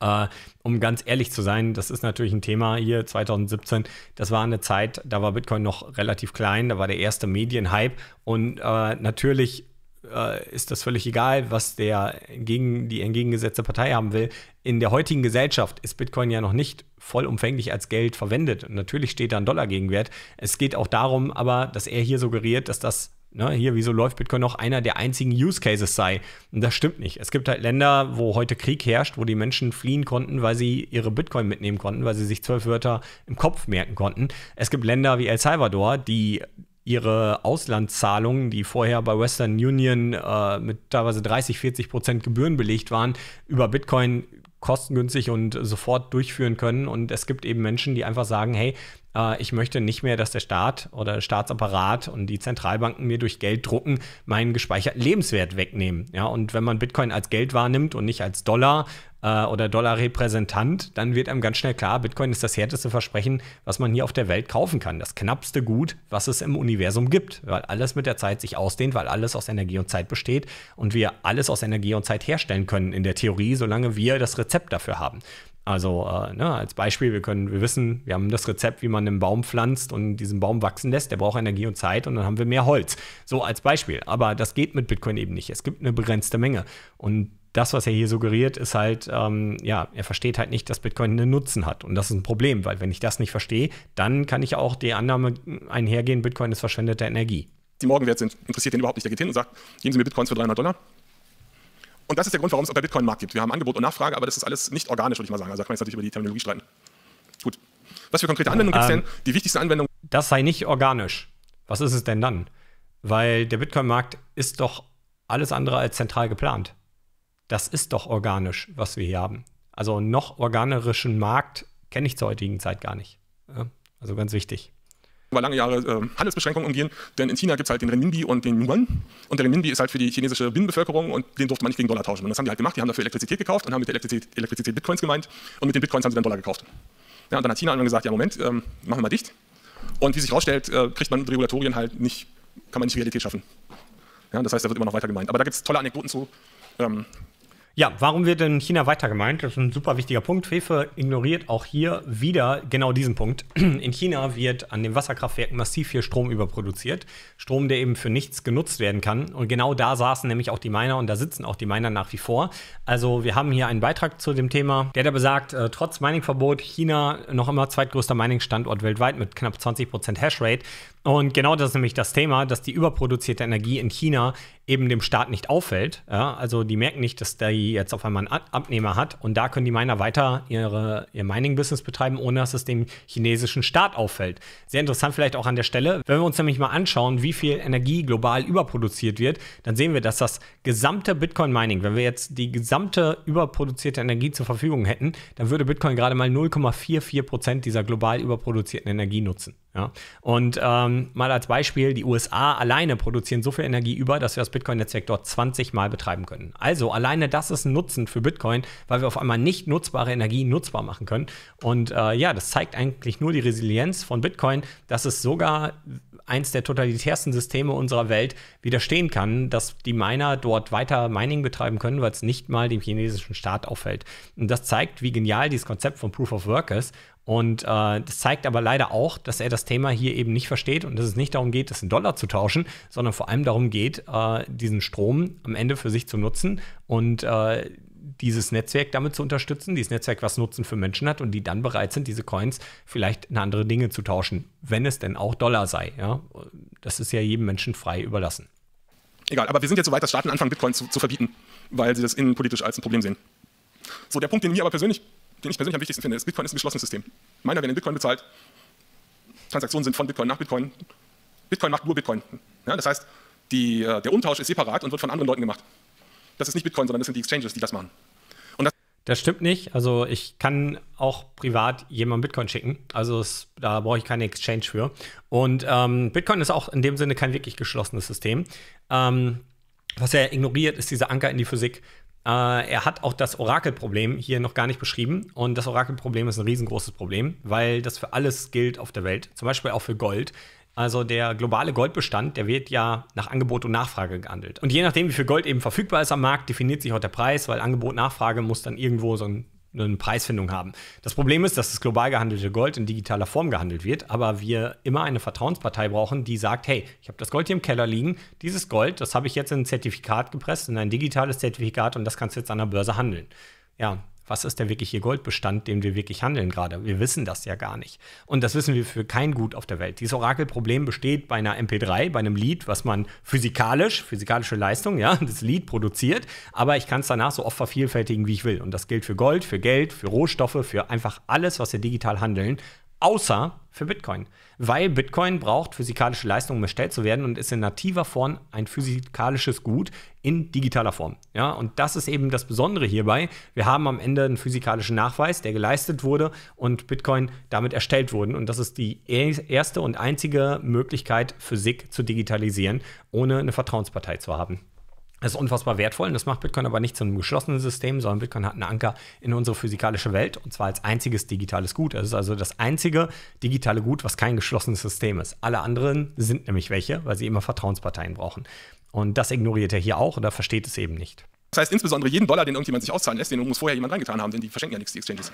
äh, um ganz ehrlich zu sein, das ist natürlich ein Thema hier 2017. Das war eine Zeit, da war Bitcoin noch relativ klein, da war der erste Medienhype und äh, natürlich äh, ist das völlig egal, was der gegen die entgegengesetzte Partei haben will. In der heutigen Gesellschaft ist Bitcoin ja noch nicht vollumfänglich als Geld verwendet. natürlich steht da ein Dollar Gegenwert. Es geht auch darum, aber dass er hier suggeriert, dass das ne, hier, wieso läuft Bitcoin noch einer der einzigen Use Cases sei? Und das stimmt nicht. Es gibt halt Länder, wo heute Krieg herrscht, wo die Menschen fliehen konnten, weil sie ihre Bitcoin mitnehmen konnten, weil sie sich zwölf Wörter im Kopf merken konnten. Es gibt Länder wie El Salvador, die ihre Auslandszahlungen, die vorher bei Western Union äh, mit teilweise 30, 40 Prozent Gebühren belegt waren, über Bitcoin kostengünstig und sofort durchführen können. Und es gibt eben Menschen, die einfach sagen, hey, äh, ich möchte nicht mehr, dass der Staat oder der Staatsapparat und die Zentralbanken mir durch Geld drucken meinen gespeicherten Lebenswert wegnehmen. Ja, und wenn man Bitcoin als Geld wahrnimmt und nicht als Dollar, äh, oder Dollar-Repräsentant, dann wird einem ganz schnell klar, Bitcoin ist das härteste Versprechen, was man hier auf der Welt kaufen kann. Das knappste Gut, was es im Universum gibt, weil alles mit der Zeit sich ausdehnt, weil alles aus Energie und Zeit besteht und wir alles aus Energie und Zeit herstellen können in der Theorie, solange wir das Rezept dafür haben. Also äh, ne, als Beispiel, wir können, wir wissen, wir haben das Rezept, wie man einen Baum pflanzt und diesen Baum wachsen lässt. Der braucht Energie und Zeit und dann haben wir mehr Holz. So als Beispiel. Aber das geht mit Bitcoin eben nicht. Es gibt eine begrenzte Menge und das, was er hier suggeriert, ist halt, ähm, ja, er versteht halt nicht, dass Bitcoin einen Nutzen hat. Und das ist ein Problem, weil wenn ich das nicht verstehe, dann kann ich auch die Annahme einhergehen, Bitcoin ist verschwendete Energie. Die Morgenwerte sind, interessiert den überhaupt nicht. Der geht hin und sagt, geben Sie mir Bitcoins für 300 Dollar. Und das ist der Grund, warum es auch bei Bitcoin einen Markt gibt. Wir haben Angebot und Nachfrage, aber das ist alles nicht organisch, würde ich mal sagen. Also da kann man jetzt natürlich über die Terminologie streiten. Gut. Was für konkrete Anwendungen gibt es ähm, denn? Die wichtigste Anwendung. Das sei nicht organisch. Was ist es denn dann? Weil der Bitcoin-Markt ist doch alles andere als zentral geplant das ist doch organisch, was wir hier haben. Also noch organischen Markt kenne ich zur heutigen Zeit gar nicht. Also ganz wichtig über lange Jahre äh, Handelsbeschränkungen umgehen, denn in China gibt es halt den Renminbi und den Yuan und der Renminbi ist halt für die chinesische Binnenbevölkerung und den durfte man nicht gegen Dollar tauschen. Und das haben die halt gemacht, die haben dafür Elektrizität gekauft und haben mit der Elektrizität, Elektrizität Bitcoins gemeint und mit den Bitcoins haben sie dann Dollar gekauft. Ja, und dann hat China irgendwann gesagt, ja Moment, ähm, machen wir mal dicht. Und wie sich herausstellt, äh, kriegt man Regulatorien halt nicht, kann man nicht Realität schaffen. Ja, das heißt, da wird immer noch weiter gemeint. Aber da gibt es tolle Anekdoten zu. Ähm, ja, warum wird in China weitergemeint? Das ist ein super wichtiger Punkt. Fefe ignoriert auch hier wieder genau diesen Punkt. In China wird an den Wasserkraftwerken massiv viel Strom überproduziert. Strom, der eben für nichts genutzt werden kann. Und genau da saßen nämlich auch die Miner und da sitzen auch die Miner nach wie vor. Also wir haben hier einen Beitrag zu dem Thema, der da besagt, äh, trotz Miningverbot China noch immer zweitgrößter Mining-Standort weltweit mit knapp 20% Hashrate. Und genau das ist nämlich das Thema, dass die überproduzierte Energie in China eben dem Staat nicht auffällt. Ja, also die merken nicht, dass der jetzt auf einmal einen Abnehmer hat und da können die Miner weiter ihre, ihr Mining-Business betreiben, ohne dass es dem chinesischen Staat auffällt. Sehr interessant vielleicht auch an der Stelle, wenn wir uns nämlich mal anschauen, wie viel Energie global überproduziert wird, dann sehen wir, dass das gesamte Bitcoin-Mining, wenn wir jetzt die gesamte überproduzierte Energie zur Verfügung hätten, dann würde Bitcoin gerade mal 0,44 Prozent dieser global überproduzierten Energie nutzen. Ja? Und ähm, mal als Beispiel, die USA alleine produzieren so viel Energie über, dass wir das Bitcoin-Netzwerk dort 20 Mal betreiben können. Also alleine das ist ein Nutzen für Bitcoin, weil wir auf einmal nicht nutzbare Energie nutzbar machen können. Und äh, ja, das zeigt eigentlich nur die Resilienz von Bitcoin, dass es sogar eins der totalitärsten Systeme unserer Welt widerstehen kann, dass die Miner dort weiter Mining betreiben können, weil es nicht mal dem chinesischen Staat auffällt. Und das zeigt, wie genial dieses Konzept von Proof of Work ist und äh, das zeigt aber leider auch, dass er das Thema hier eben nicht versteht und dass es nicht darum geht, das in Dollar zu tauschen, sondern vor allem darum geht, äh, diesen Strom am Ende für sich zu nutzen und äh, dieses Netzwerk damit zu unterstützen, dieses Netzwerk, was Nutzen für Menschen hat und die dann bereit sind, diese Coins vielleicht in andere Dinge zu tauschen, wenn es denn auch Dollar sei. Ja? Das ist ja jedem Menschen frei überlassen. Egal, aber wir sind jetzt so weit, dass Staaten anfangen, Bitcoin zu, zu verbieten, weil sie das innenpolitisch als ein Problem sehen. So, der Punkt, den mir aber persönlich den ich persönlich am wichtigsten finde, ist, Bitcoin ist ein geschlossenes System. Meiner werden in Bitcoin bezahlt, Transaktionen sind von Bitcoin nach Bitcoin. Bitcoin macht nur Bitcoin. Ja, das heißt, die, äh, der Umtausch ist separat und wird von anderen Leuten gemacht. Das ist nicht Bitcoin, sondern das sind die Exchanges, die das machen. Das, das, stimmt nicht. Also ich kann auch privat jemandem Bitcoin schicken. Also es, da brauche ich keine Exchange für. Und ähm, Bitcoin ist auch in dem Sinne kein wirklich geschlossenes System. Ähm, was er ignoriert, ist dieser Anker in die Physik. Äh, er hat auch das Orakelproblem hier noch gar nicht beschrieben. Und das Orakelproblem ist ein riesengroßes Problem, weil das für alles gilt auf der Welt, zum Beispiel auch für Gold. Also der globale Goldbestand, der wird ja nach Angebot und Nachfrage gehandelt. Und je nachdem, wie viel Gold eben verfügbar ist am Markt, definiert sich auch der Preis, weil Angebot und Nachfrage muss dann irgendwo so ein eine Preisfindung haben. Das Problem ist, dass das global gehandelte Gold in digitaler Form gehandelt wird, aber wir immer eine Vertrauenspartei brauchen, die sagt, hey, ich habe das Gold hier im Keller liegen, dieses Gold, das habe ich jetzt in ein Zertifikat gepresst, in ein digitales Zertifikat und das kannst du jetzt an der Börse handeln. Ja, was ist der wirkliche Goldbestand, den wir wirklich handeln gerade? Wir wissen das ja gar nicht. Und das wissen wir für kein Gut auf der Welt. Dieses Orakelproblem besteht bei einer MP3, bei einem Lied, was man physikalisch, physikalische Leistung, ja, das Lied produziert, aber ich kann es danach so oft vervielfältigen, wie ich will. Und das gilt für Gold, für Geld, für Rohstoffe, für einfach alles, was wir digital handeln außer für Bitcoin, weil Bitcoin braucht physikalische Leistung, um erstellt zu werden und ist in nativer Form ein physikalisches Gut in digitaler Form. Ja, und das ist eben das Besondere hierbei. Wir haben am Ende einen physikalischen Nachweis, der geleistet wurde und Bitcoin damit erstellt wurden. Und das ist die erste und einzige Möglichkeit, Physik zu digitalisieren, ohne eine Vertrauenspartei zu haben. Das ist unfassbar wertvoll und das macht Bitcoin aber nicht zu einem geschlossenen System, sondern Bitcoin hat einen Anker in unsere physikalische Welt und zwar als einziges digitales Gut. Es ist also das einzige digitale Gut, was kein geschlossenes System ist. Alle anderen sind nämlich welche, weil sie immer Vertrauensparteien brauchen. Und das ignoriert er hier auch oder versteht es eben nicht. Das heißt insbesondere jeden Dollar, den irgendjemand sich auszahlen lässt, den muss vorher jemand reingetan haben, denn die verschenken ja nichts, die Exchanges.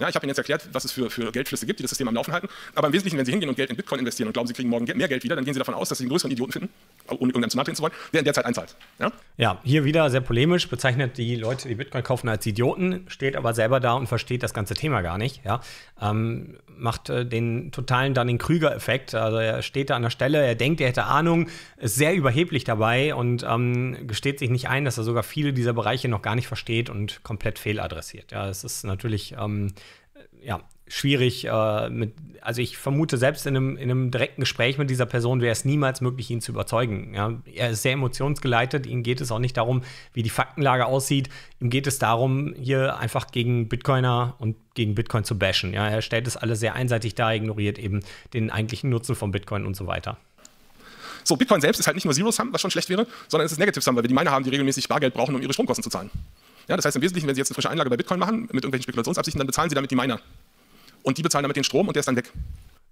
Ja, ich habe Ihnen jetzt erklärt, was es für, für Geldflüsse gibt, die das System am Laufen halten. Aber im Wesentlichen, wenn Sie hingehen und Geld in Bitcoin investieren und glauben, Sie kriegen morgen mehr Geld wieder, dann gehen Sie davon aus, dass Sie einen größeren Idioten finden, ohne irgendeinem zu nachdenken zu wollen, der in der Zeit einzahlt. Ja? ja, hier wieder sehr polemisch, bezeichnet die Leute, die Bitcoin kaufen, als Idioten, steht aber selber da und versteht das ganze Thema gar nicht. Ja? Ähm, macht äh, den totalen dann den Krüger-Effekt. Also er steht da an der Stelle, er denkt, er hätte Ahnung, ist sehr überheblich dabei und ähm, gesteht sich nicht ein, dass er sogar viele dieser Bereiche noch gar nicht versteht und komplett fehladressiert. Ja, es ist natürlich. Ähm, ja, schwierig. Äh, mit, also ich vermute, selbst in einem, in einem direkten Gespräch mit dieser Person wäre es niemals möglich, ihn zu überzeugen. Ja? Er ist sehr emotionsgeleitet, ihm geht es auch nicht darum, wie die Faktenlage aussieht. Ihm geht es darum, hier einfach gegen Bitcoiner und gegen Bitcoin zu bashen. Ja? Er stellt es alle sehr einseitig dar, ignoriert eben den eigentlichen Nutzen von Bitcoin und so weiter. So, Bitcoin selbst ist halt nicht nur Zero-Sum, was schon schlecht wäre, sondern es ist Negative-Sum, weil wir die Miner haben, die regelmäßig Bargeld brauchen, um ihre Stromkosten zu zahlen. Ja, das heißt im Wesentlichen, wenn Sie jetzt eine frische Einlage bei Bitcoin machen, mit irgendwelchen Spekulationsabsichten, dann bezahlen Sie damit die Miner. Und die bezahlen damit den Strom und der ist dann weg.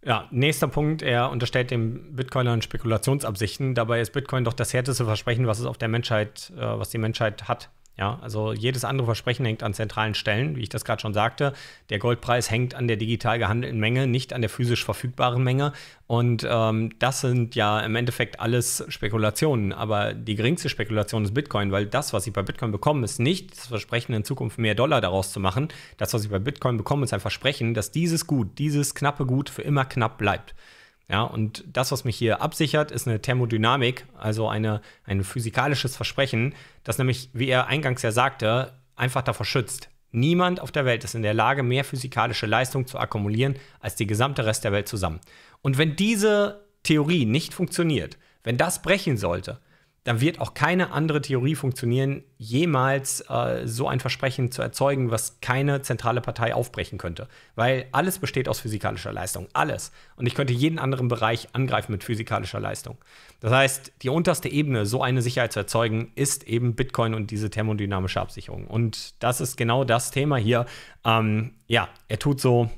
Ja, nächster Punkt, er unterstellt dem Bitcoinern Spekulationsabsichten. Dabei ist Bitcoin doch das härteste Versprechen, was es auf der Menschheit, äh, was die Menschheit hat. Ja, also jedes andere Versprechen hängt an zentralen Stellen, wie ich das gerade schon sagte. Der Goldpreis hängt an der digital gehandelten Menge, nicht an der physisch verfügbaren Menge. Und ähm, das sind ja im Endeffekt alles Spekulationen. Aber die geringste Spekulation ist Bitcoin, weil das, was ich bei Bitcoin bekomme, ist nicht das Versprechen, in Zukunft mehr Dollar daraus zu machen. Das, was ich bei Bitcoin bekomme, ist ein Versprechen, dass dieses Gut, dieses knappe Gut für immer knapp bleibt. Ja, und das, was mich hier absichert, ist eine Thermodynamik, also eine, ein physikalisches Versprechen, das nämlich, wie er eingangs ja sagte, einfach davor schützt. Niemand auf der Welt ist in der Lage, mehr physikalische Leistung zu akkumulieren als die gesamte Rest der Welt zusammen. Und wenn diese Theorie nicht funktioniert, wenn das brechen sollte, dann wird auch keine andere Theorie funktionieren, jemals äh, so ein Versprechen zu erzeugen, was keine zentrale Partei aufbrechen könnte. Weil alles besteht aus physikalischer Leistung. Alles. Und ich könnte jeden anderen Bereich angreifen mit physikalischer Leistung. Das heißt, die unterste Ebene, so eine Sicherheit zu erzeugen, ist eben Bitcoin und diese thermodynamische Absicherung. Und das ist genau das Thema hier. Ähm, ja, er tut so,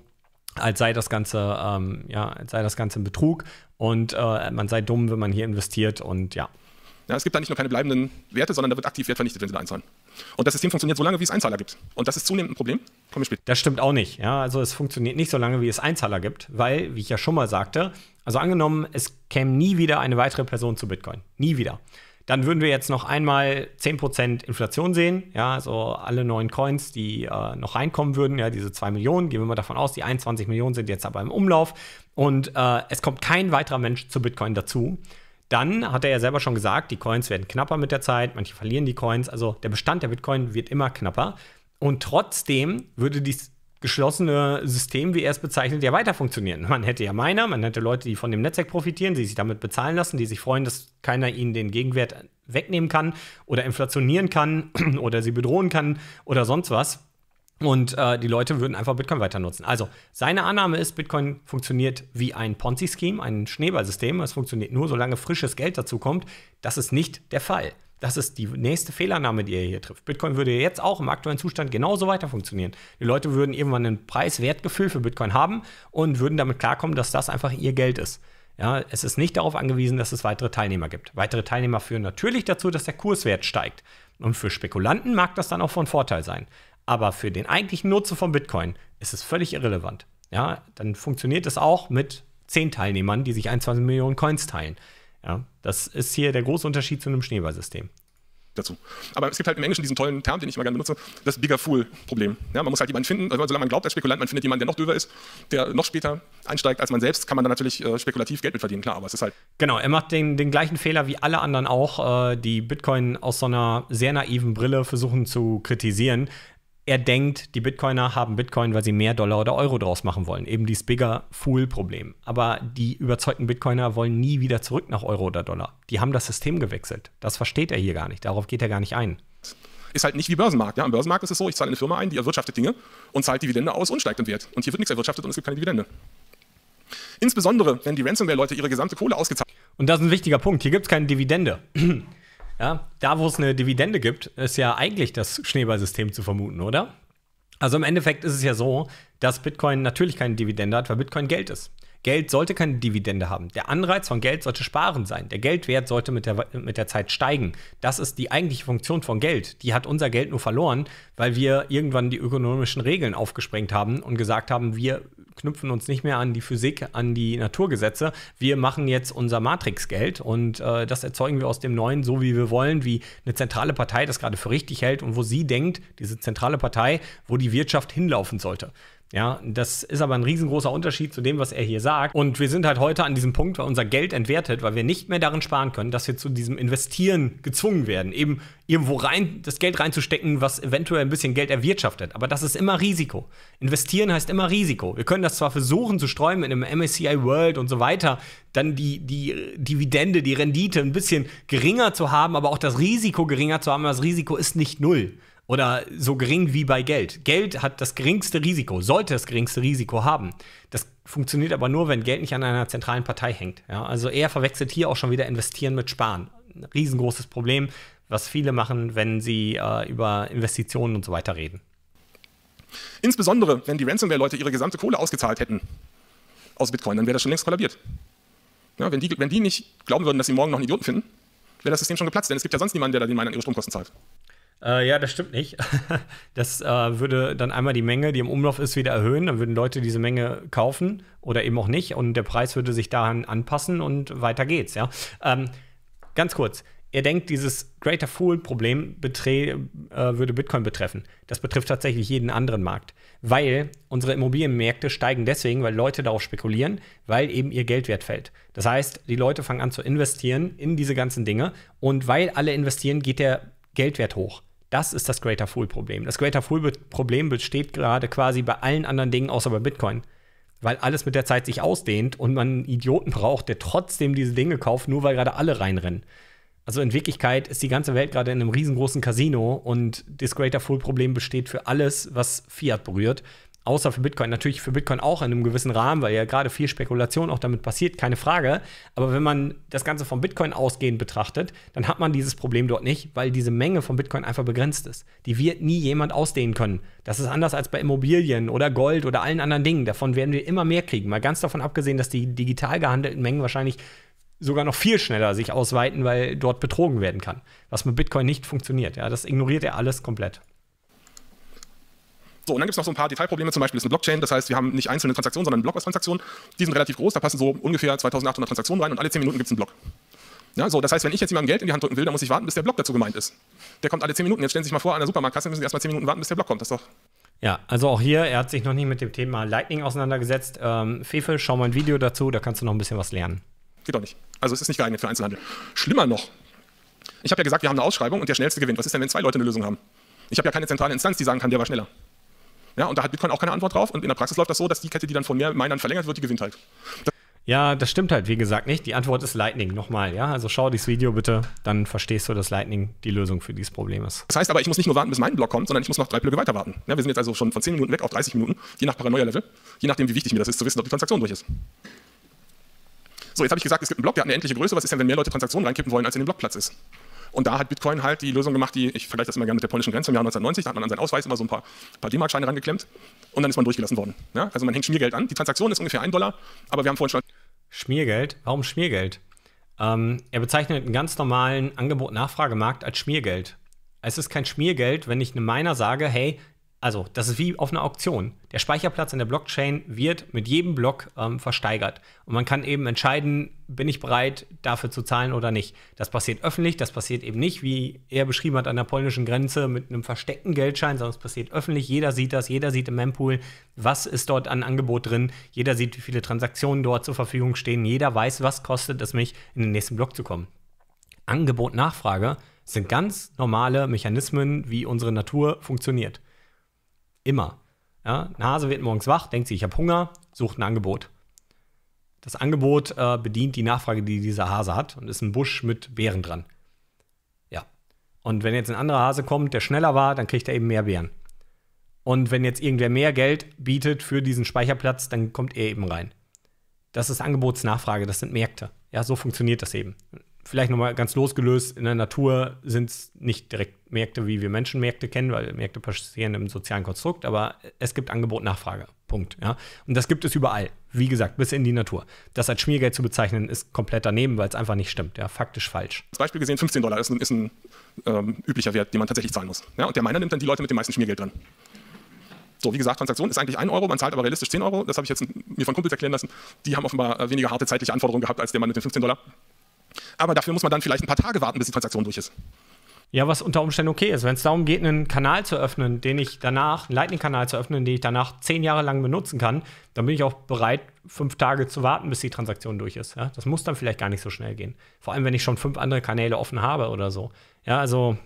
als sei das Ganze, ähm, ja, als sei das Ganze ein Betrug und äh, man sei dumm, wenn man hier investiert und ja. Ja, es gibt da nicht nur keine bleibenden Werte, sondern da wird aktiv Wert vernichtet, wenn sie da einzahlen. Und das System funktioniert so lange, wie es Einzahler gibt. Und das ist zunehmend ein Problem. Komme ich Das stimmt auch nicht. Ja, also es funktioniert nicht so lange, wie es Einzahler gibt, weil, wie ich ja schon mal sagte, also angenommen, es käme nie wieder eine weitere Person zu Bitcoin. Nie wieder. Dann würden wir jetzt noch einmal 10% Inflation sehen. Ja, also alle neuen Coins, die äh, noch reinkommen würden, ja, diese 2 Millionen, gehen wir mal davon aus, die 21 Millionen sind jetzt aber im Umlauf. Und äh, es kommt kein weiterer Mensch zu Bitcoin dazu. Dann hat er ja selber schon gesagt, die Coins werden knapper mit der Zeit, manche verlieren die Coins, also der Bestand der Bitcoin wird immer knapper. Und trotzdem würde dieses geschlossene System, wie er es bezeichnet, ja weiter funktionieren. Man hätte ja Miner, man hätte Leute, die von dem Netzwerk profitieren, die sich damit bezahlen lassen, die sich freuen, dass keiner ihnen den Gegenwert wegnehmen kann oder inflationieren kann oder sie bedrohen kann oder sonst was. Und äh, die Leute würden einfach Bitcoin weiter nutzen. Also, seine Annahme ist, Bitcoin funktioniert wie ein Ponzi-Scheme, ein Schneeballsystem. Es funktioniert nur, solange frisches Geld dazu kommt. Das ist nicht der Fall. Das ist die nächste Fehlannahme, die ihr hier trifft. Bitcoin würde jetzt auch im aktuellen Zustand genauso weiter funktionieren. Die Leute würden irgendwann ein Preiswertgefühl für Bitcoin haben und würden damit klarkommen, dass das einfach ihr Geld ist. Ja, es ist nicht darauf angewiesen, dass es weitere Teilnehmer gibt. Weitere Teilnehmer führen natürlich dazu, dass der Kurswert steigt. Und für Spekulanten mag das dann auch von Vorteil sein aber für den eigentlichen Nutzer von Bitcoin ist es völlig irrelevant. Ja, dann funktioniert es auch mit 10 Teilnehmern, die sich 21 Millionen Coins teilen. Ja, das ist hier der große Unterschied zu einem Schneeballsystem dazu. Aber es gibt halt im Englischen diesen tollen Term, den ich immer gerne benutze, das Bigger Fool-Problem. Ja, man muss halt jemanden finden, also solange man glaubt als Spekulant, man findet jemanden, der noch döver ist, der noch später einsteigt als man selbst, kann man dann natürlich äh, spekulativ Geld mitverdienen, klar, aber es ist halt. Genau, er macht den, den gleichen Fehler wie alle anderen auch, äh, die Bitcoin aus so einer sehr naiven Brille versuchen zu kritisieren er denkt, die Bitcoiner haben Bitcoin, weil sie mehr Dollar oder Euro draus machen wollen. Eben dieses Bigger Fool-Problem. Aber die überzeugten Bitcoiner wollen nie wieder zurück nach Euro oder Dollar. Die haben das System gewechselt. Das versteht er hier gar nicht. Darauf geht er gar nicht ein. Ist halt nicht wie Börsenmarkt. Ja? Im Börsenmarkt ist es so, ich zahle eine Firma ein, die erwirtschaftet Dinge und zahlt Dividende aus und steigt im Wert. Und hier wird nichts erwirtschaftet und es gibt keine Dividende. Insbesondere, wenn die Ransomware-Leute ihre gesamte Kohle ausgezahlt haben. Und das ist ein wichtiger Punkt. Hier gibt es keine Dividende. Ja, da, wo es eine Dividende gibt, ist ja eigentlich das Schneeballsystem zu vermuten, oder? Also im Endeffekt ist es ja so, dass Bitcoin natürlich keine Dividende hat, weil Bitcoin Geld ist. Geld sollte keine Dividende haben. Der Anreiz von Geld sollte Sparen sein. Der Geldwert sollte mit der, mit der Zeit steigen. Das ist die eigentliche Funktion von Geld. Die hat unser Geld nur verloren, weil wir irgendwann die ökonomischen Regeln aufgesprengt haben und gesagt haben, wir knüpfen uns nicht mehr an die Physik, an die Naturgesetze. Wir machen jetzt unser Matrixgeld und äh, das erzeugen wir aus dem Neuen so, wie wir wollen, wie eine zentrale Partei das gerade für richtig hält und wo sie denkt, diese zentrale Partei, wo die Wirtschaft hinlaufen sollte. Ja, das ist aber ein riesengroßer Unterschied zu dem, was er hier sagt. Und wir sind halt heute an diesem Punkt, weil unser Geld entwertet, weil wir nicht mehr darin sparen können, dass wir zu diesem Investieren gezwungen werden. Eben irgendwo rein, das Geld reinzustecken, was eventuell ein bisschen Geld erwirtschaftet. Aber das ist immer Risiko. Investieren heißt immer Risiko. Wir können das zwar versuchen zu sträuben in einem MSCI World und so weiter, dann die, die Dividende, die Rendite ein bisschen geringer zu haben, aber auch das Risiko geringer zu haben. Das Risiko ist nicht null. Oder so gering wie bei Geld. Geld hat das geringste Risiko, sollte das geringste Risiko haben. Das funktioniert aber nur, wenn Geld nicht an einer zentralen Partei hängt. Ja, also er verwechselt hier auch schon wieder Investieren mit Sparen. Ein riesengroßes Problem, was viele machen, wenn sie äh, über Investitionen und so weiter reden. Insbesondere, wenn die Ransomware-Leute ihre gesamte Kohle ausgezahlt hätten aus Bitcoin, dann wäre das schon längst kollabiert. Ja, wenn, die, wenn die nicht glauben würden, dass sie morgen noch einen Idioten finden, wäre das System schon geplatzt, denn es gibt ja sonst niemanden, der da den Miner ihre Stromkosten zahlt. Äh, ja, das stimmt nicht. Das äh, würde dann einmal die Menge, die im Umlauf ist, wieder erhöhen. Dann würden Leute diese Menge kaufen oder eben auch nicht. Und der Preis würde sich daran anpassen und weiter geht's. Ja? Ähm, ganz kurz. Ihr denkt, dieses Greater Fool-Problem äh, würde Bitcoin betreffen. Das betrifft tatsächlich jeden anderen Markt. Weil unsere Immobilienmärkte steigen deswegen, weil Leute darauf spekulieren, weil eben ihr Geldwert fällt. Das heißt, die Leute fangen an zu investieren in diese ganzen Dinge. Und weil alle investieren, geht der Geldwert hoch. Das ist das Greater Fool-Problem. Das Greater Fool-Problem besteht gerade quasi bei allen anderen Dingen außer bei Bitcoin. Weil alles mit der Zeit sich ausdehnt und man einen Idioten braucht, der trotzdem diese Dinge kauft, nur weil gerade alle reinrennen. Also in Wirklichkeit ist die ganze Welt gerade in einem riesengroßen Casino und das Greater Fool-Problem besteht für alles, was Fiat berührt außer für Bitcoin, natürlich für Bitcoin auch in einem gewissen Rahmen, weil ja gerade viel Spekulation auch damit passiert, keine Frage. Aber wenn man das Ganze vom Bitcoin ausgehend betrachtet, dann hat man dieses Problem dort nicht, weil diese Menge von Bitcoin einfach begrenzt ist. Die wird nie jemand ausdehnen können. Das ist anders als bei Immobilien oder Gold oder allen anderen Dingen. Davon werden wir immer mehr kriegen. Mal ganz davon abgesehen, dass die digital gehandelten Mengen wahrscheinlich sogar noch viel schneller sich ausweiten, weil dort betrogen werden kann. Was mit Bitcoin nicht funktioniert. Ja, das ignoriert er alles komplett. So, und dann gibt es noch so ein paar Detailprobleme, zum Beispiel ist eine Blockchain, das heißt, wir haben nicht einzelne Transaktionen, sondern einen Block aus Transaktionen. Die sind relativ groß, da passen so ungefähr 2800 Transaktionen rein und alle 10 Minuten gibt es einen Block. Ja, so, das heißt, wenn ich jetzt jemandem Geld in die Hand drücken will, dann muss ich warten, bis der Block dazu gemeint ist. Der kommt alle 10 Minuten. Jetzt stellen Sie sich mal vor, an der Supermarktkasse müssen Sie erstmal 10 Minuten warten, bis der Block kommt. Das ist doch. Ja, also auch hier, er hat sich noch nie mit dem Thema Lightning auseinandergesetzt. Ähm, Fefe, schau mal ein Video dazu, da kannst du noch ein bisschen was lernen. Geht doch nicht. Also es ist nicht geeignet für Einzelhandel. Schlimmer noch, ich habe ja gesagt, wir haben eine Ausschreibung und der schnellste gewinnt. Was ist denn, wenn zwei Leute eine Lösung haben? Ich habe ja keine zentrale Instanz, die sagen kann, der war schneller. Ja, und da hat Bitcoin auch keine Antwort drauf. Und in der Praxis läuft das so, dass die Kette, die dann von mehr Minern verlängert wird, die gewinnt halt. Das ja, das stimmt halt, wie gesagt, nicht. Die Antwort ist Lightning. Nochmal, ja. Also schau dieses Video bitte, dann verstehst du, dass Lightning die Lösung für dieses Problem ist. Das heißt aber, ich muss nicht nur warten, bis mein Block kommt, sondern ich muss noch drei Blöcke weiter warten. Ja, wir sind jetzt also schon von 10 Minuten weg auf 30 Minuten, je nach Paranoia-Level, je nachdem, wie wichtig mir das ist, zu wissen, ob die Transaktion durch ist. So, jetzt habe ich gesagt, es gibt einen Block, der hat eine endliche Größe. Was ist denn, wenn mehr Leute Transaktionen reinkippen wollen, als in dem Block ist? Und da hat Bitcoin halt die Lösung gemacht, die, ich vergleiche das immer gerne mit der polnischen Grenze im Jahr 1990, da hat man an seinen Ausweis immer so ein paar, paar D-Mark-Scheine rangeklemmt und dann ist man durchgelassen worden. Ja? Also man hängt Schmiergeld an. Die Transaktion ist ungefähr ein Dollar, aber wir haben vorhin schon. Schmiergeld? Warum Schmiergeld? Ähm, er bezeichnet einen ganz normalen Angebot-Nachfragemarkt als Schmiergeld. Es ist kein Schmiergeld, wenn ich einem Miner sage, hey, also, das ist wie auf einer Auktion. Der Speicherplatz in der Blockchain wird mit jedem Block ähm, versteigert. Und man kann eben entscheiden, bin ich bereit, dafür zu zahlen oder nicht. Das passiert öffentlich, das passiert eben nicht, wie er beschrieben hat, an der polnischen Grenze mit einem versteckten Geldschein, sondern es passiert öffentlich. Jeder sieht das, jeder sieht im Mempool, was ist dort an Angebot drin. Jeder sieht, wie viele Transaktionen dort zur Verfügung stehen. Jeder weiß, was kostet es mich, in den nächsten Block zu kommen. Angebot, Nachfrage sind ganz normale Mechanismen, wie unsere Natur funktioniert. Immer. Ja, ein Hase wird morgens wach, denkt sich, ich habe Hunger, sucht ein Angebot. Das Angebot äh, bedient die Nachfrage, die dieser Hase hat und ist ein Busch mit Beeren dran. Ja. Und wenn jetzt ein anderer Hase kommt, der schneller war, dann kriegt er eben mehr Beeren. Und wenn jetzt irgendwer mehr Geld bietet für diesen Speicherplatz, dann kommt er eben rein. Das ist Angebotsnachfrage, das sind Märkte. Ja, so funktioniert das eben. Vielleicht nochmal ganz losgelöst, in der Natur sind es nicht direkt Märkte, wie wir Menschen Märkte kennen, weil Märkte passieren im sozialen Konstrukt, aber es gibt Angebot, Nachfrage. Punkt. Ja? Und das gibt es überall. Wie gesagt, bis in die Natur. Das als Schmiergeld zu bezeichnen, ist komplett daneben, weil es einfach nicht stimmt. Ja? Faktisch falsch. Als Beispiel gesehen, 15 Dollar ist ein, ist ein ähm, üblicher Wert, den man tatsächlich zahlen muss. Ja? Und der Miner nimmt dann die Leute mit dem meisten Schmiergeld dran. So, wie gesagt, Transaktion ist eigentlich 1 Euro, man zahlt aber realistisch 10 Euro. Das habe ich jetzt mir von Kumpels erklären lassen. Die haben offenbar äh, weniger harte zeitliche Anforderungen gehabt als der Mann mit den 15 Dollar. Aber dafür muss man dann vielleicht ein paar Tage warten, bis die Transaktion durch ist. Ja, was unter Umständen okay ist. Wenn es darum geht, einen Kanal zu öffnen, den ich danach, einen Lightning-Kanal zu öffnen, den ich danach zehn Jahre lang benutzen kann, dann bin ich auch bereit, fünf Tage zu warten, bis die Transaktion durch ist. Ja? Das muss dann vielleicht gar nicht so schnell gehen. Vor allem, wenn ich schon fünf andere Kanäle offen habe oder so. Ja, also